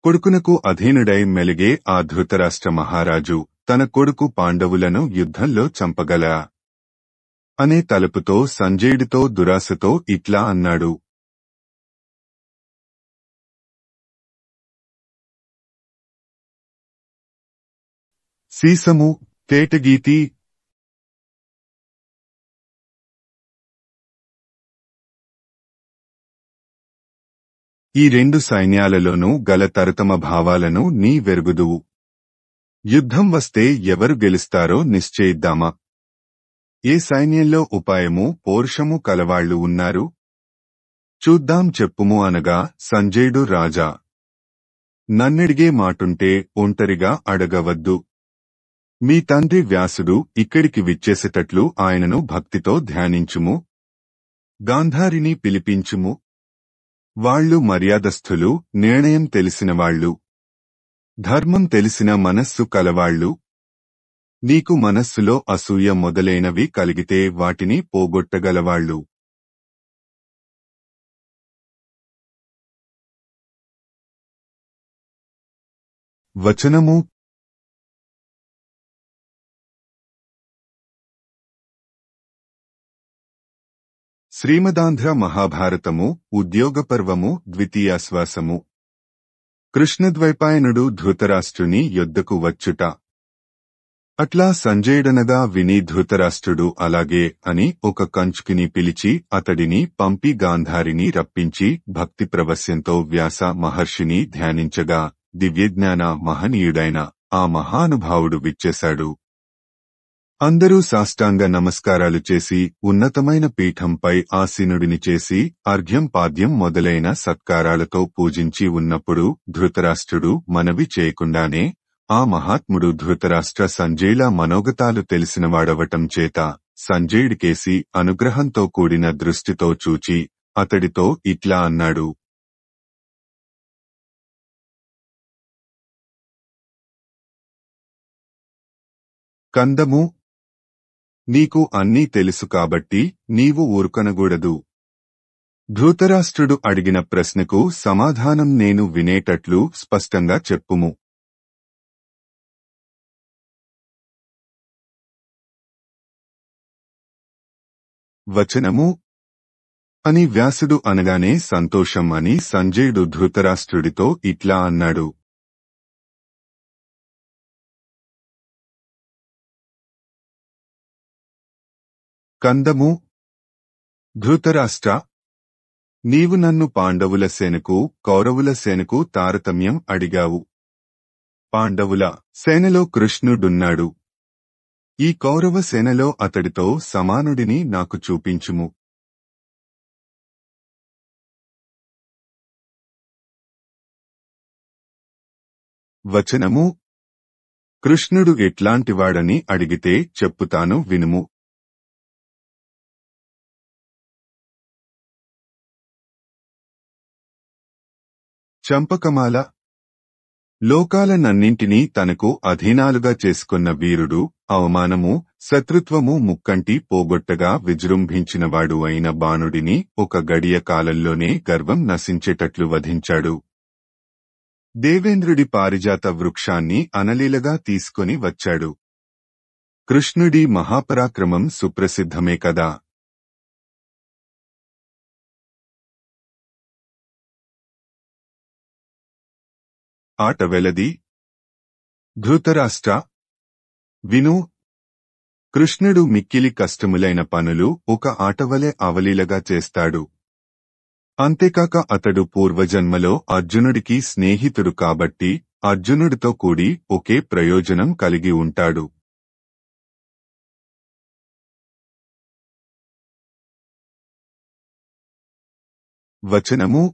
A: కొడుకునకు అధీనుడై మెలిగే ఆ ధృతరాష్ట్ర మహారాజు తన కొడుకు పాండవులను యుద్ధంలో చంపగల అనే తలుపుతో సంజయుడితో దురాశతో ఇట్లా అన్నాడు
B: సీసము తేటగీతి ఈ రెండు
A: సైన్యాలలోనూ గల తరతమ భావాలను నీ వెరుగుదువు యుద్ధం వస్తే ఎవరు గెలుస్తారో నిశ్చయిద్దామా ఏ సైన్యంలో ఉపాయము పోర్షము కలవాళ్లు ఉన్నారు చూద్దాం చెప్పుము అనగా సంజయుడు రాజా నన్నడిగే మాటుంటే ఒంటరిగా అడగవద్దు మీ తండ్రి వ్యాసుడు ఇక్కడికి విచ్చేసేటట్లు ఆయనను భక్తితో ధ్యానించుము గాంధారిని పిలిపించుము వాళ్ళు మర్యాదస్థులు నిర్ణయం తెలిసినవాళ్లు ధర్మం తెలిసిన మనస్సు కలవాళ్లు నీకు మనస్సులో అసూయ మొదలైనవి కలిగితే వాటిని పోగొట్టగలవాళ్లు వచనము శ్రీమదాంధ్ర మహాభారతము ఉద్యోగపర్వము ద్వితీయాశ్వాసము కృష్ణద్వైపాయనుడు ధృతరాష్ట్రుని యొద్దకు వచ్చుట అట్లా సంజయుడనగా విని ధృతరాష్ట్రుడు అలాగే అని ఒక కంచుకిని పిలిచి అతడిని పంపి గాంధారిని రప్పించి భక్తి ప్రవశ్యంతో వ్యాస మహర్షిని ధ్యానించగా దివ్యజ్ఞాన మహనీయుడైన ఆ మహానుభావుడు విచ్చేశాడు అందరూ సాష్టాంగ నమస్కారాలు చేసి ఉన్నతమైన పీఠంపై ఆసీనుడిని చేసి అర్ఘ్యం పాద్యం మొదలైన సత్కారాలతో పూజించి ఉన్నప్పుడు ధృతరాష్ట్రుడు మనవి చేయకుండానే ఆ మహాత్ముడు ధృతరాష్ట్ర సంజయ్ల మనోగతాలు తెలిసినవాడవటం చేత సంజయుడికేసి అనుగ్రహంతో కూడిన దృష్టితో చూచి అతడితో ఇట్లా అన్నాడు కందము నీకు అన్నీ తెలుసు కాబట్టి నీవు ఊరుకనగూడదు ధృతరాష్ట్రుడు అడిగిన ప్రశ్నకు సమాధానం నేను వినేటట్లు స్పష్టంగా చెప్పుము
C: వచనము అని వ్యాసుడు అనగానే సంతోషం అని సంజయుడు ధృతరాష్ట్రుడితో ఇట్లా అన్నాడు
B: కందము
A: ధృతరాష్ట్ర నీవు నన్ను పాండవుల సేనకు కౌరవుల సేనకు తారతమ్యం అడిగావు పాండవుల సేనలో కృష్ణుడున్నాడు ఈ కౌరవ సేనలో అతడితో సమానుడిని నాకు చూపించుము
B: వచనము కృష్ణుడు ఎట్లాంటివాడని అడిగితే చెప్పుతాను వినుము
A: చంపకమాల లోకాలన్నింటినీ తనకు అధీనాలుగా చేసుకున్న వీరుడు అవమానము శత్రుత్వము ముక్కంటి పోగొట్టగా విజృంభించినవాడు అయిన బాణుడిని ఒక గడియ కాలంలోనే గర్వం నశించేటట్లు వధించాడు దేవేంద్రుడి పారిజాత వృక్షాన్ని అనలీలగా తీసుకొని వచ్చాడు కృష్ణుడి మహాపరాక్రమం సుప్రసిద్ధమే కదా
C: ఆటవెలది ధృతరాష్ట్ర
A: విను కృష్ణుడు మిక్కిలి కష్టములైన పనులు ఒక ఆటవలే అవలీలగా చేస్తాడు అంతేకాక అతడు పూర్వజన్మలో అర్జునుడికి స్నేహితుడు కాబట్టి అర్జునుడితో కూడి ఒకే ప్రయోజనం కలిగి
C: ఉంటాడు వచనము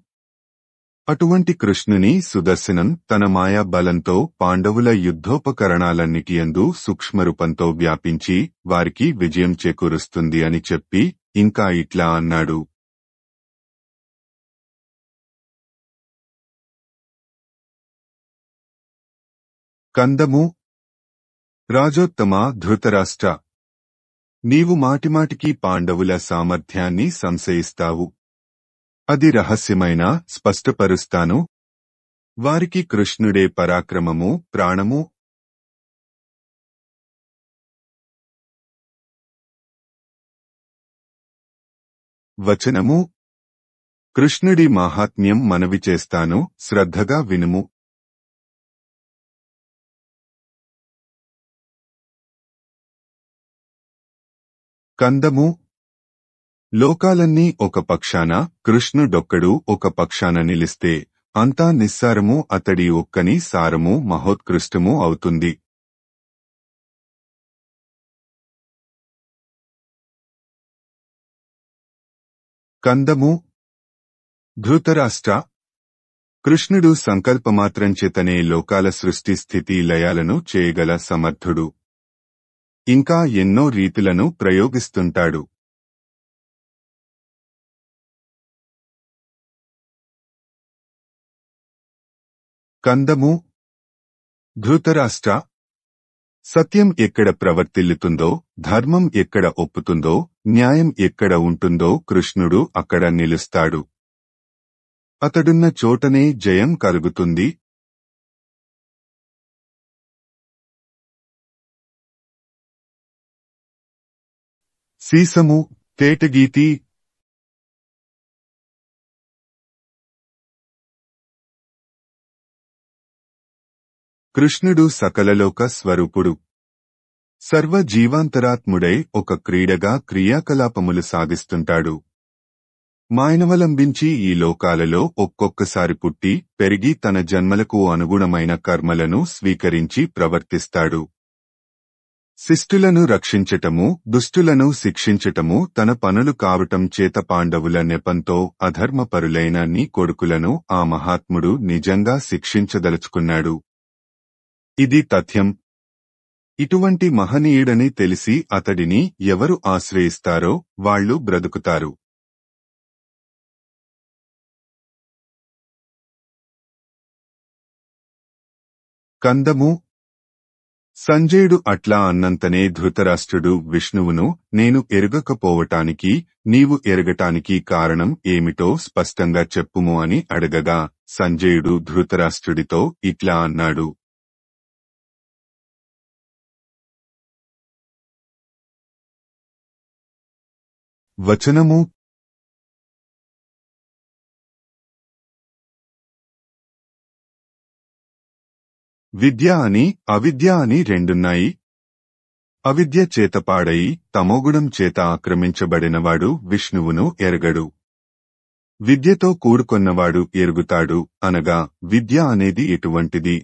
C: అటువంటి
A: కృష్ణుని సుదర్శనం తన మాయా బలంతో పాండవుల యుద్ధోపకరణాలన్నిటియందు సూక్ష్మరూపంతో వ్యాపించి వారికి విజయం చేకూరుస్తుంది అని చెప్పి ఇంకా
C: ఇట్లా అన్నాడు కందము
A: రాజోత్తమ ధృతరాష్ట్ర నీవు మాటిమాటికి పాండవుల సామర్థ్యాన్ని సంశయిస్తావు అది రహస్యమైన స్పష్టపరుస్తాను వారికి కృష్ణుడే పరాక్రమము ప్రాణము
B: వచనము కృష్ణుడి మాహాత్మ్యం మనవి చేస్తాను శ్రద్ధగా వినుము
C: కందము
A: లోకాలన్నీ ఒక పక్షాన కృష్ణుడొక్కడు ఒక పక్షాన నిలిస్తే అంతా నిస్సారము అతడి ఒక్కని సారము మహోత్కృష్టము అవుతుంది కందము ధృతరాష్ట్ర కృష్ణుడు సంకల్పమాత్రంచేతనే లోకాల సృష్టి స్థితి లయాలను చేయగల సమర్థుడు ఇంకా ఎన్నో రీతులను ప్రయోగిస్తుంటాడు కందము ధృతరాష్ట్ర సత్యం ఎక్కడ ప్రవర్తిల్లుతుందో ధర్మం ఎక్కడ ఒప్పుతుందో న్యాయం ఎక్కడ ఉంటుందో కృష్ణుడు అక్కడ నిలుస్తాడు అతడున్న చోటనే జయం
B: కలుగుతుంది సీసము తేటగీతి
A: కృష్ణుడు సకలలోక స్వరూపుడు సర్వ జీవాంతరాత్ముడై ఒక క్రీడగా క్రియాకలాపములు సాగిస్తుంటాడు మాయనవలంబించి ఈ లోకాలలో ఒక్కొక్కసారి పుట్టి పెరిగి తన జన్మలకు అనుగుణమైన కర్మలను స్వీకరించి ప్రవర్తిస్తాడు శిష్టులను రక్షించటము దుష్టులను శిక్షించటము తన పనులు కావటం చేత పాండవుల నెపంతో అధర్మపరులైన నీ కొడుకులను ఆ మహాత్ముడు నిజంగా శిక్షించదలుచుకున్నాడు ఇది తథ్యం ఇటువంటి మహనీయుడని తెలిసి అతడిని ఎవరు ఆశ్రయిస్తారో వాళ్లు బ్రతుకుతారు
C: కందము సంజయుడు
A: అట్లా అన్నంతనే ధృతరాష్ట్రుడు విష్ణువును నేను ఎరగకపోవటానికి నీవు ఎరగటానికి కారణం ఏమిటో స్పష్టంగా చెప్పుము అని అడగగా సంజయుడు ధృతరాష్ట్రుడితో ఇట్లా అన్నాడు వచనము విద్య అని అవిద్య అని రెండున్నాయి అవిద్య చేత పాడై తమోగుణం చేత ఆక్రమించబడినవాడు విష్ణువును ఎరగడు విద్యతో కూడుకొన్నవాడు ఎరుగుతాడు అనగా విద్య అనేది ఎటువంటిది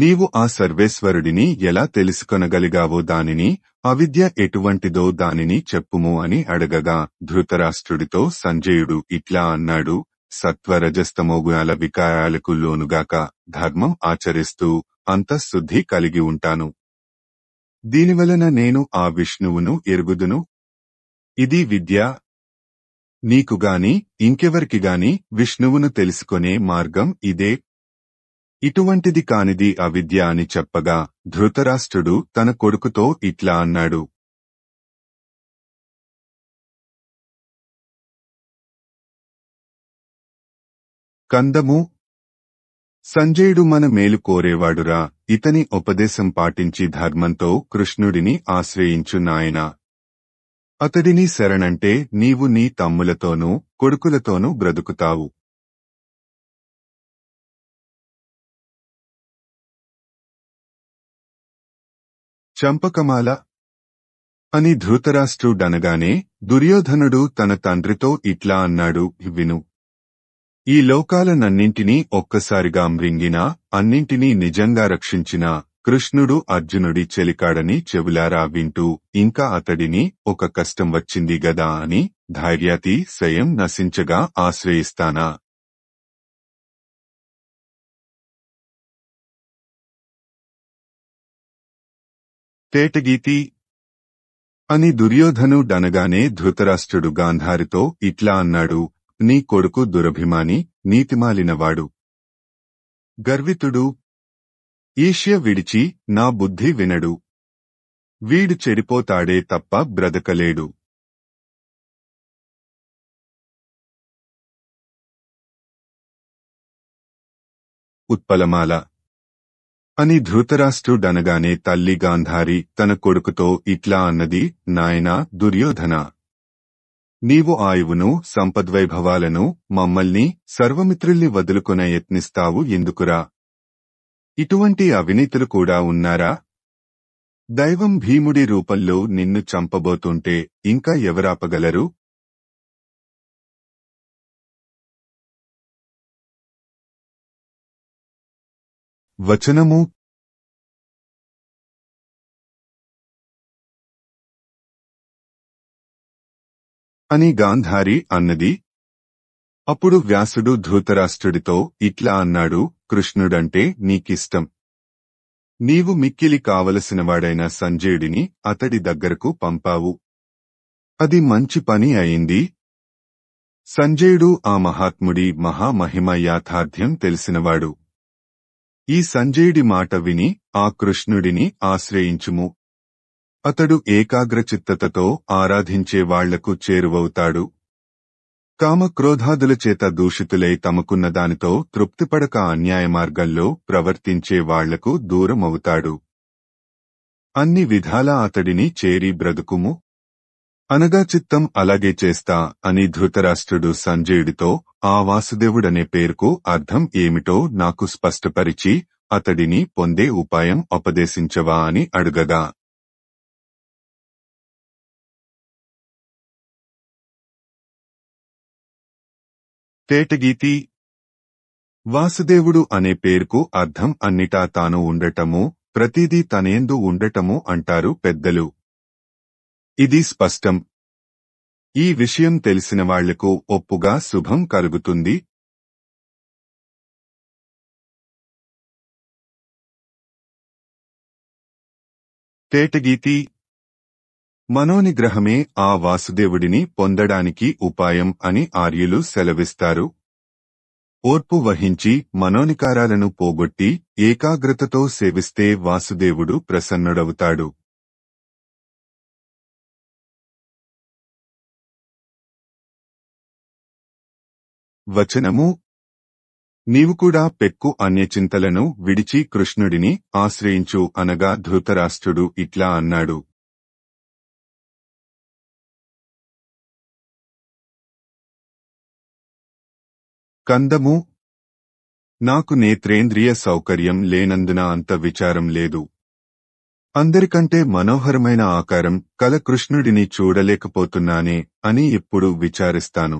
A: నీవు ఆ సర్వేశ్వరుడిని ఎలా తెలుసుకొనగలిగావో దానిని అవిద్య ఎటువంటిదో దానిని చెప్పుము అని అడగగా ధృతరాష్ట్రుడితో సంజయుడు ఇట్లా అన్నాడు సత్వరజస్తమోగుణాల వికారాలకు లోనుగాక ధర్మం ఆచరిస్తూ అంతఃశుద్ధి కలిగి ఉంటాను దీనివలన నేను ఆ విష్ణువును ఎరుగుదును ఇది విద్య నీకుగాని ఇంకెవరికిగాని విష్ణువును తెలుసుకొనే మార్గం ఇదే ఇటువంటిది కానిది అవిద్య అని చెప్పగా ధృతరాష్ట్రుడు
C: తన కొడుకుతో ఇట్లా అన్నాడు కందము
A: సంజయుడు మన మేలు కోరేవాడురా ఇతని ఉపదేశం పాటించి ధర్మంతో కృష్ణుడిని ఆశ్రయించు అతడిని శరణంటే నీవు నీ తమ్ములతోనూ కొడుకులతోనూ బ్రతుకుతావు చంపకమాల అని ధృతరాష్ట్రుడనగానే దుర్యోధనుడు తన తండ్రితో ఇట్లా అన్నాడు విను ఈ లోకాలనన్నింటినీ ఒక్కసారిగా మృంగినా అన్నింటినీ నిజంగా రక్షించిన కృష్ణుడు అర్జునుడి చెలికాడని చెవులారా వింటూ ఇంకా అతడిని ఒక కష్టం వచ్చింది గదా అని ధైర్యాతి స్వయం నశించగా ఆశ్రయిస్తానా తేటగీతి అని దుర్యోధనుడనగానే ధృతరాష్ట్రుడు గాంధారితో ఇట్లా అన్నాడు నీ కొడుకు దురభిమాని నీతిమాలినవాడు గర్వితుడు ఈష్య విడిచి నా బుద్ధి
C: వినడు వీడు చెడిపోతాడే తప్ప బ్రతకలేడు
A: ఉత్పలమాల అని ధృతరాష్ట్రుడనగానే తల్లి గాంధారి తన కొడుకుతో ఇట్లా అన్నది నాయనా దుర్యోధన నీవు ఆయువును సంపద్వైభవాలను మమ్మల్ని సర్వమిత్రుల్ని వదులుకునే యత్నిస్తావు ఎందుకురా ఇటువంటి అవినీతులు కూడా ఉన్నారా దైవం భీముడి రూపంలో నిన్ను చంపబోతుంటే ఇంకా ఎవరాపగలరు వచనము అని గాంధారి అన్నది అప్పుడు వ్యాసుడు ధృతరాష్ట్రుడితో ఇట్లా అన్నాడు కృష్ణుడంటే నీకిష్టం నీవు మిక్కిలి కావలసినవాడైన సంజయుడిని అతడి దగ్గరకు పంపావు అది మంచి పని అయింది సంజయుడు ఆ మహాత్ముడి మహామహిమ యాథార్థ్యం తెలిసినవాడు ఈ సంజయుడి మాట విని ఆ కృష్ణుడిని ఆశ్రయించుము అతడు ఏకాగ్రచిత్తతతో ఆరాధించే వాళ్లకు చేరువవుతాడు కామక్రోధాదుల చేత దూషితులై తమకున్న దానితో తృప్తిపడక అన్యాయ మార్గంలో ప్రవర్తించే వాళ్లకు దూరమవుతాడు అన్ని విధాలా అతడిని చేరి బ్రతుకుము అనగా చిత్తం అలాగే చేస్తా అని ధృతరాష్ట్రుడు సంజయుడితో ఆ వాసుదేవుడనే పేరుకు అర్థం ఏమిటో నాకు స్పష్టపరిచి అతడిని పొందే ఉపాయం ఉపదేశించవా అని
C: అడుగగా తేటగీతి
A: వాసుదేవుడు అనే పేరుకు అర్థం అన్నిటా తాను ఉండటము ప్రతిదీ తనేందు ఉండటము అంటారు పెద్దలు ఇది స్పష్టం ఈ
C: విషయం తెలిసిన వాళ్లకు ఒప్పుగా శుభం కలుగుతుంది
A: తేటగీతి మనోనిగ్రహమే ఆ వాసుదేవుడిని పొందడానికి ఉపాయం అని ఆర్యులు సెలవిస్తారు ఓర్పు వహించి మనోనికారాలను పోగొట్టి ఏకాగ్రతతో సేవిస్తే వాసుదేవుడు
C: ప్రసన్నుడవుతాడు వచనము నీవు కూడా పెక్కు అన్య చింతలను విడిచి కృష్ణుడిని ఆశ్రయించు అనగా ధృతరాష్ట్రుడు ఇట్లా అన్నాడు కందము
A: నాకు నేత్రేంద్రియ సౌకర్యం లేనందున అంత విచారం లేదు అందరికంటే మనోహరమైన ఆకారం కల కృష్ణుడిని చూడలేకపోతున్నానే అని
C: ఎప్పుడు విచారిస్తాను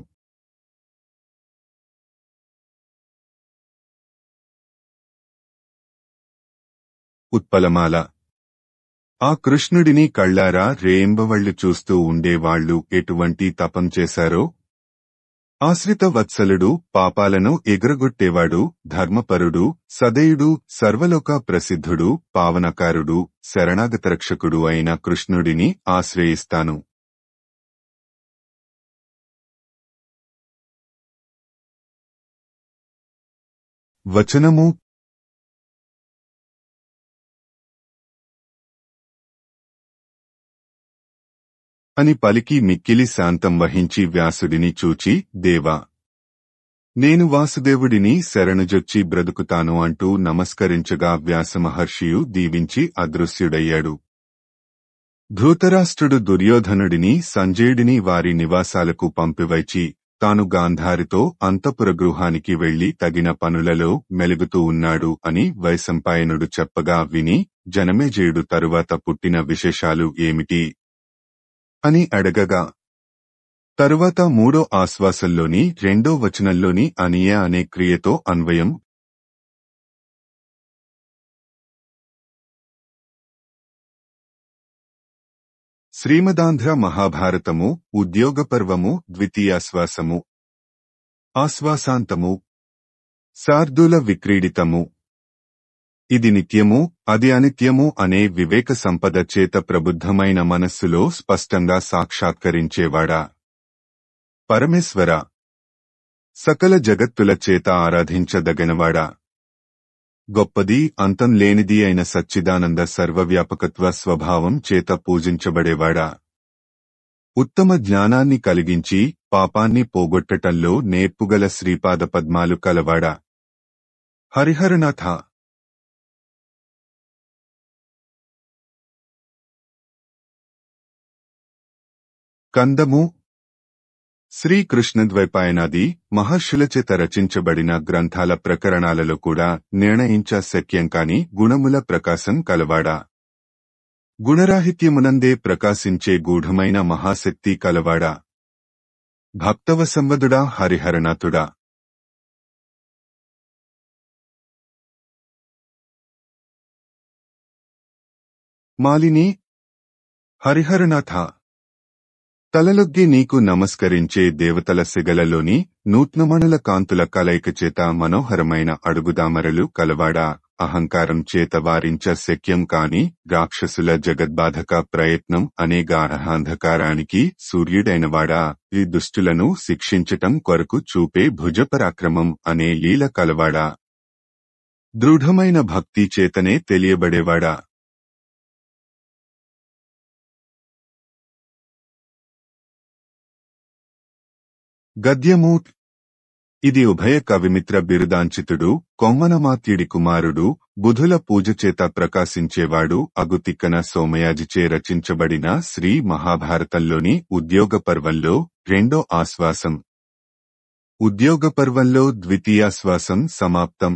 C: ఉత్పలమాల
A: ఆ కృష్ణుడిని కళ్ళారా రేంబవళ్లు చూస్తూ ఉండేవాళ్లు ఎటువంటి తపం చేశారో ఆశ్రిత వత్సలుడు పాపాలను ఎగురగొట్టేవాడు ధర్మపరుడు సదయుడు సర్వలోక ప్రసిద్ధుడు పావనకారుడు శరణాగతరక్షకుడు అయిన కృష్ణుడిని ఆశ్రయిస్తాను
B: వచనము
C: అని పలికి మిక్కిలి శాంతం
A: వహించి వ్యాసుడిని చూచి దేవా నేను వాసుదేవుడిని శరణుజొచ్చి బ్రతుకుతాను అంటూ నమస్కరించగా వ్యాసమహర్షియు దీవించి అదృశ్యుడయ్యాడు ధృతరాష్ట్రుడు దుర్యోధనుడిని సంజయుడిని వారి నివాసాలకు పంపివైచి తాను గాంధారితో అంతపుర గృహానికి వెళ్లి తగిన పనులలో మెలుగుతూ ఉన్నాడు అని వైశంపాయనుడు చెప్పగా విని జనమేజయుడు తరువాత పుట్టిన విశేషాలు ఏమిటి అని అడగగా తరువాత మూడో ఆశ్వాసంలోని రెండో వచనంలోని అనియ అనే క్రియతో అన్వయం
C: శ్రీమదాంధ్ర మహాభారతము ఉద్యోగ పర్వము
A: ద్వితీయాశ్వాసము ఆశ్వాసాంతము శార్దుల విక్రీడితము ఇది నిత్యము అది అనిత్యము అనే వివేక సంపద చేత ప్రబుద్ధమైన మనస్సులో స్పష్టంగా సాక్షాత్కరించేవాడా పరమేశ్వర సకల జగత్తుల చేత ఆరాధించదగినవాడా గొప్పది అంతం లేనిది అయిన సచ్చిదానంద సర్వవ్యాపకత్వ స్వభావం చేత పూజించబడేవాడా ఉత్తమ జ్ఞానాన్ని కలిగించి పాపాన్ని పోగొట్టటంలో నేర్పుగల శ్రీపాద పద్మాలు కలవాడా
C: హరిహరనాథ స్కందము
A: ద్వైపాయనాది మహర్షులచేత రచించబడిన గ్రంథాల ప్రకరణాలలో కూడా నిర్ణయించ శక్యం కాని గుణముల ప్రకాశం కలవాడా గుణరాహిత్యమునందే ప్రకాశించే గూఢమైన మహాశక్తి కలవాడా భక్తవసంవదుడా హరిహరనాథుడా మాలిని హరిహరనాథ తలలొగ్గి నీకు నమస్కరించే దేవతల సిగలలోని నూత్నమణుల కాంతుల కలయిక చేత మనోహరమైన అడుగుదామరలు కలవాడ అహంకారం చేత వారించ శక్యం కాని రాక్షసుల జగద్బాధక ప్రయత్నం అనే గాఢహాంధకారానికి సూర్యుడైనవాడా ఈ దుష్టులను శిక్షించటం కొరకు చూపే భుజపరాక్రమం అనే లీల కలవాడా దృఢమైన భక్తి చేతనే తెలియబడేవాడా గద్యము ఇది ఉభయ కవిమిత్ర బిరుదాంచితుడు కొమ్మనమాత్యుడి కుమారుడు బుధుల పూజ చేత ప్రకాశించేవాడు అగుతిక్కన సోమయాజిచే రచించబడిన శ్రీ మహాభారతంలోని ఉద్యోగ పర్వంలో రెండో ఆశ్వాసం ఉద్యోగ పర్వంలో ద్వితీయాశ్వాసం సమాప్తం